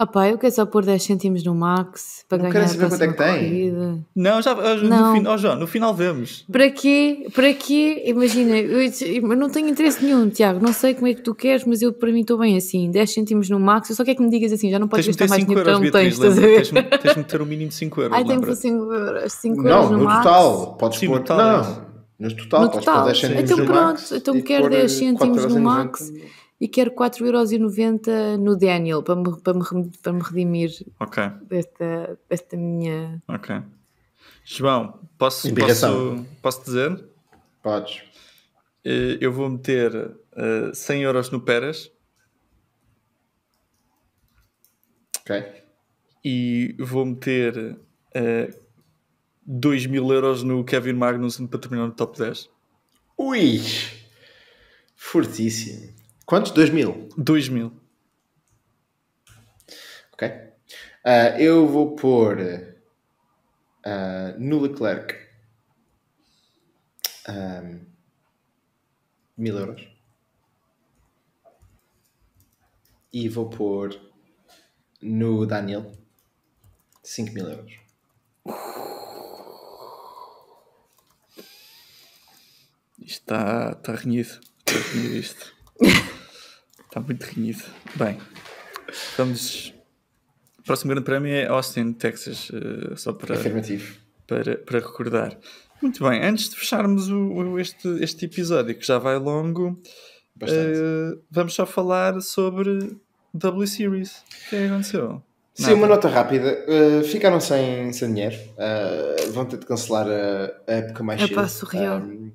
Ah pá, eu quero só pôr 10 cêntimos no max para não ganhar saber a quanto é que tem. Corrida. Não, já, não. No, oh João, no final vemos. Para quê? Para quê? Imagina, eu, eu, não tenho interesse nenhum, Tiago, não sei como é que tu queres, mas eu para mim estou bem assim, 10 cêntimos no max, eu só quero que me digas assim, já não podes gastar mais dinheiro para não tens, estás a ver? Tens me de ter um mínimo de 5 euros, Ai, tem que euros, 5 não, euros no, no max. total, podes Sim, pôr, total, não, é. no total, podes pôr 10 cêntimos então no max. Então pronto, então quero 10 eh, cêntimos no max. 90 e quero 4,90€ no Daniel para me, para me, para me redimir okay. desta, desta minha. Ok. João, posso, posso, posso dizer? Podes. Eh, eu vou meter uh, eh, 100€ euros no Peras. Ok. E vou meter uh, eh, 2000 euros no Kevin Magnussen para terminar no top 10. Ui! Fortíssimo. Quantos? mil. Dois mil. Ok. Uh, eu vou pôr uh, no Leclerc um, ah, euros. E vou pôr no Daniel 5 mil euros. Isto está está renhido. Está renhido isto. Está muito renhido. Bem, vamos. O próximo grande prémio é Austin, Texas. Uh, só para, Afirmativo. Para, para recordar. Muito bem, antes de fecharmos o, o, este, este episódio, que já vai longo, uh, vamos só falar sobre W Series. O que é que aconteceu? Sim, Nada. uma nota rápida. Uh, ficaram sem, sem dinheiro. Uh, vão ter de cancelar a, a época mais é cedo. Um,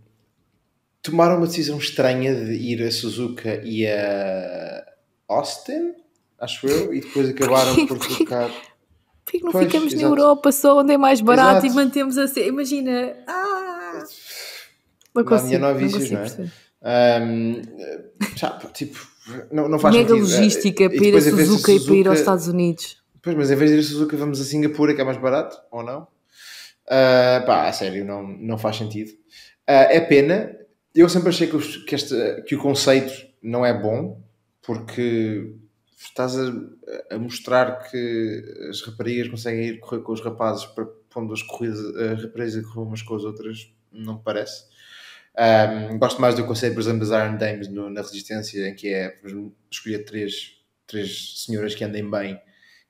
tomaram uma decisão estranha de ir a Suzuka e a Austin, acho eu, e depois acabaram por tocar. Por que não pois, ficamos exato. na Europa só onde é mais barato exato. e mantemos assim? Imagina. Ah! Não, não, não é? Um, já, tipo, não, não faz Mega sentido. logística e para ir a Suzuka, e para ir aos Estados Unidos. Pois, mas em vez de ir a Suzuka, vamos a Singapura, que é mais barato, ou não? Uh, pá, a sério, não, não faz sentido. Uh, é pena, eu sempre achei que, os, que, este, que o conceito não é bom, porque estás a, a, mostrar que as raparigas conseguem ir correr com os rapazes para pondo as corridas, as raparigas a correr umas com as outras, não me parece. Um, gosto mais do conceito, por exemplo, das Iron Dames no, na Resistência, em que é escolher três, três senhoras que andem bem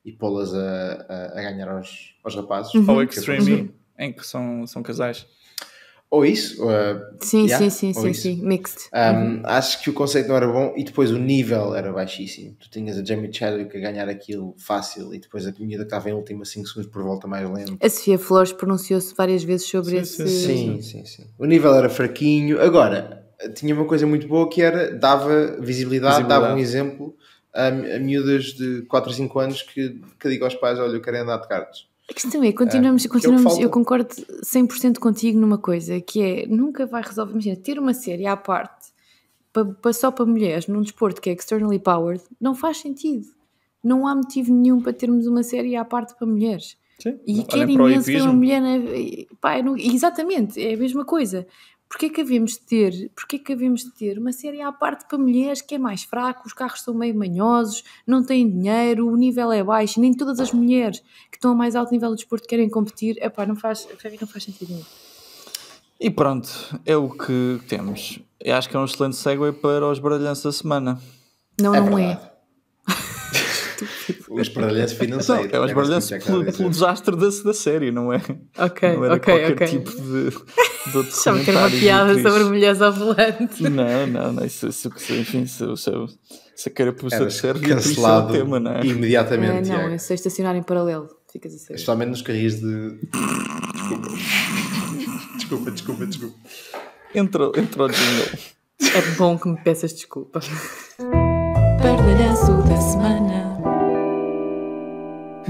e pô-las a, a, a, ganhar aos, aos rapazes. Uhum. Ou é Extreme, em que são, são casais. Ou isso? Uh, sim, yeah, sim, sim, sim, isso. sim, mixed. Um, uhum. Acho que o conceito não era bom e depois o nível era baixíssimo. Tu tinhas a Jamie Chadwick a ganhar aquilo fácil e depois a comida que estava em última 5 segundos por volta mais lento. A Sofia Flores pronunciou-se várias vezes sobre esse. Sim, sim, sim. O nível era fraquinho. Agora, tinha uma coisa muito boa que era dava visibilidade. visibilidade. dava um exemplo a, miúdas de 4 ou 5 anos que, que digam aos pais: olha, eu quero andar de cartas. A questão é, continuamos, ah, é continuamos eu, falta... eu concordo 100% contigo numa coisa, que é, nunca vai resolver, imagina, ter uma série à parte, para só para mulheres, num desporto que é externally powered, não faz sentido. Não há motivo nenhum para termos uma série à parte para mulheres. Sim, e quero imenso ter uma mulher na... Pá, é não... Exatamente, é a mesma coisa. Porquê é que havemos de ter, porque é que havíamos de ter uma série à parte para mulheres que é mais fraco, os carros são meio manhosos, não têm dinheiro, o nível é baixo, nem todas as mulheres que estão a mais alto nível do desporto querem competir. pá não faz, para mim não faz sentido nenhum. E pronto, é o que temos. Eu acho que é um excelente segue para os Baralhantes da semana. Não, é não é. verdade o esparalhanço financeiro. Não, é o esparalhanço é pelo, pelo, desastre da, da série, não é? Ok, não era ok, qualquer ok. tipo de, de outro Só uma piada sobre mulheres ao volante. Não, não, não. Isso, isso, enfim, se, se, se a carapuça de serve, cancelado tema, não é? Imediatamente. É, não, é. eu sei estacionar em paralelo. Ficas a sério. Somente nos carris de. desculpa, desculpa, desculpa. desculpa. Entrou, entrou o jingle. É bom que me peças desculpa. Parvalhaço da semana.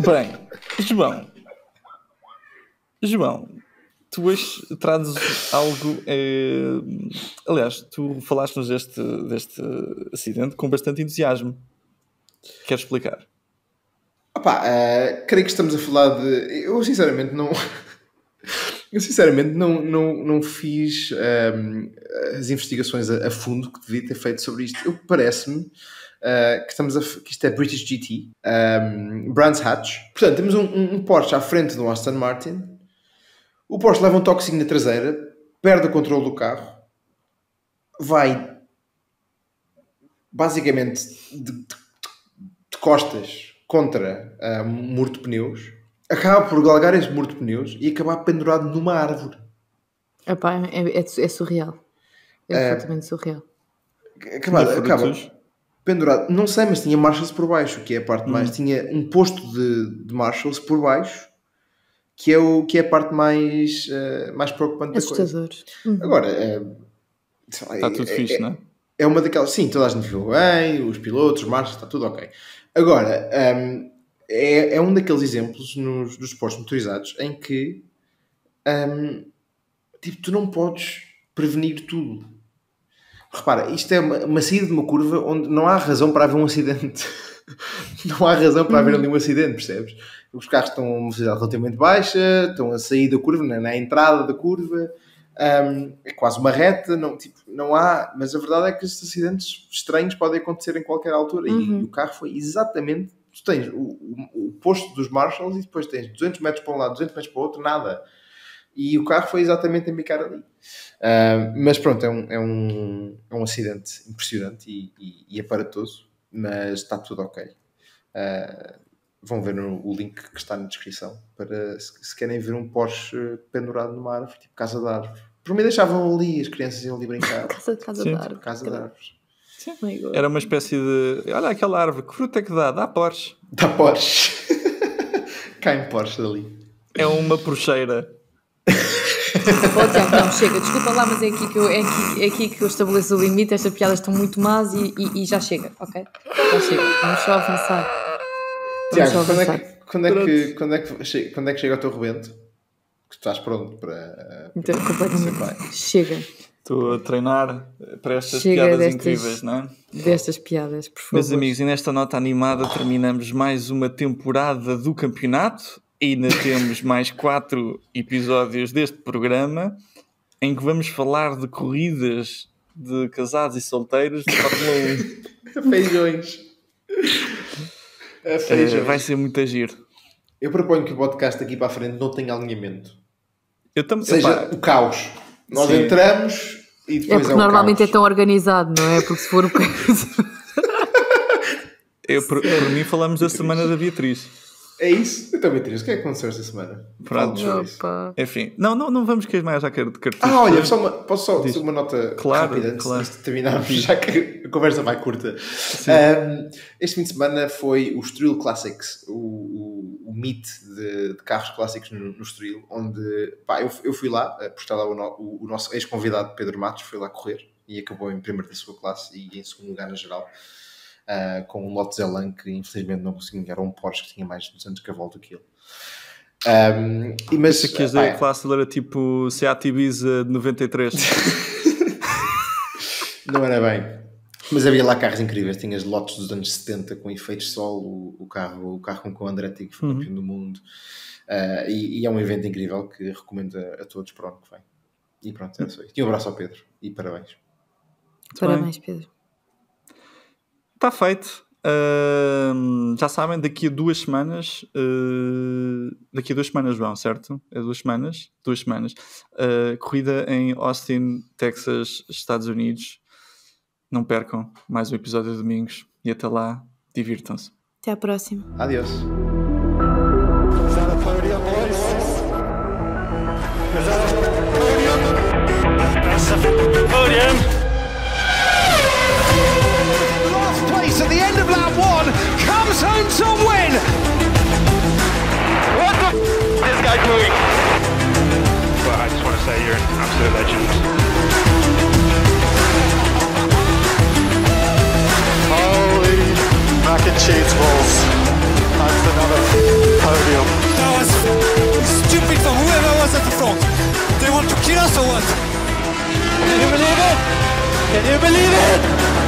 Bem, João. João, tu hoje trazes algo. Eh, aliás, tu falaste-nos deste, deste acidente com bastante entusiasmo. Queres explicar? Opa, uh, creio que estamos a falar de. Eu sinceramente não. Eu sinceramente não, não, não fiz um, ehm, as investigações a, a, fundo que devia ter feito sobre isto. Eu parece-me eh, que estamos a, que isto é British GT, um, ehm, Brands Hatch. Portanto, temos um, um, Porsche à frente do Aston Martin. O Porsche leva um toquezinho na traseira, perde o controle do carro, vai basicamente de, de, de costas contra eh, um muro de pneus, acaba por galgar esse muro de pneus e acabar pendurado numa árvore. Epá, é, é, é surreal. É absolutamente eh, surreal. Acaba, acaba, pendurado, não sei, mas tinha Marshalls por baixo, que é a parte hum. mais. Tinha um posto de, de marshals por baixo, que é, o, que é a parte mais, uh, mais preocupante da coisa. Hum. Agora, é, está é, tudo é, fixe, é, não é? É uma daquelas. Sim, toda a gente viu bem, os pilotos, os está tudo ok. Agora, um, ehm, é, é um daqueles exemplos nos, dos postos motorizados em que um, ehm, tipo, tu não podes prevenir tudo. Repara, isto é uma, uma saída de uma curva onde não há razão para haver um acidente. não há razão para haver nenhum acidente, percebes? Os carros estão a uma velocidade relativamente baixa, estão a sair da curva, na, na entrada da curva, um, é quase uma reta, não, tipo, não há. Mas a verdade é que estes acidentes estranhos podem acontecer em qualquer altura. Uhum. E, o carro foi exatamente. Tu tens o, o, o posto dos Marshalls e depois tens 200 metros para um lado, 200 metros para o outro, nada e o carro foi exatamente a bicar ali. Uh, mas pronto, é um, é um, é um acidente impressionante e, e, e é aparatoso, mas está tudo ok. Uh, vão ver no, o link que está na descrição para se, se, querem ver um Porsche pendurado numa árvore, tipo casa de árvore. Por mim deixavam ali, as crianças iam ali brincar. casa, casa de árvore. Casa de árvores. Sim. Era uma espécie de. Olha aquela árvore, que fruta é que dá? Dá Porsche. Dá Porsche. Cai um Porsche dali. É uma porcheira. Oh, então, não, chega, desculpa lá, mas é aqui que eu, é aqui, é aqui que eu estabeleço o limite. Estas piadas estão muito más e, e, e já chega, ok? Já chega, vamos só avançar. Tiago, Quando, é que, quando, é que, é é chega, quando o teu rebento? Que estás pronto para. para então, completamente. Chega. Estou a treinar para estas Chega piadas destas, incríveis, não é? Destas piadas, por favor. Meus amigos, e nesta nota animada terminamos mais uma temporada do campeonato ainda temos mais quatro episódios deste programa em que vamos falar de corridas de casados e solteiros de Fórmula 1. Feijões. É, eh, feijões. vai ser muito agir. Eu proponho que o podcast aqui para a frente não tenha alinhamento. Eu também. Seja o caos. Nós Sim. entramos e é depois. É porque é normalmente caos. é tão organizado, não é? Porque se for o caos. Eu, por, por mim, falamos da semana da Beatriz. É isso. Eu também triste. O que é que aconteceu esta semana? Pronto. Enfim, não, não, não vamos queimar já que de cartucho. Ah, olha, só uma, posso só dizer uma nota claro, rápida antes claro. de terminarmos, já que a conversa vai curta. Um, este fim de semana foi o Strill Classics, o, o, o meet de, de, carros clássicos no, no onde pá, eu, eu fui lá, eh, por lá o, o, o nosso ex-convidado Pedro Matos, foi lá correr e acabou em primeiro da sua classe e em segundo lugar na geral uh, com um Lotus Elan que infelizmente não conseguiu ganhar um Porsche que tinha mais de 200 cavalos do que ele. Um, ah, mas aqui é ah, a é. Chrysler era tipo Seat Ibiza de 93. não era bem. Mas havia lá carros incríveis, tinhas Lotus dos anos 70 com efeitos solo o, o carro, o carro com o Andretti que foi uhum. campeão do mundo. Uh, e, e, é um evento incrível que recomendo a, a todos para o ano que vem. E pronto, era é só isso. E um abraço ao Pedro e parabéns. parabéns, Pedro. Está feito. Uh, já sabem, daqui a duas semanas, uh, daqui a duas semanas vão, certo? É duas semanas, duas semanas. Uh, corrida em Austin, Texas, Estados Unidos. Não percam mais um episódio de domingos e até lá, divirtam-se. Até à próxima. Adeus. return to win. What the f- is this guy doing? But I just want to say you're an absolute legend. Holy mac and cheese balls. That's another podium. That was stupid from whoever was at the front. They want to kill us or what? Can you believe it? Can you believe it?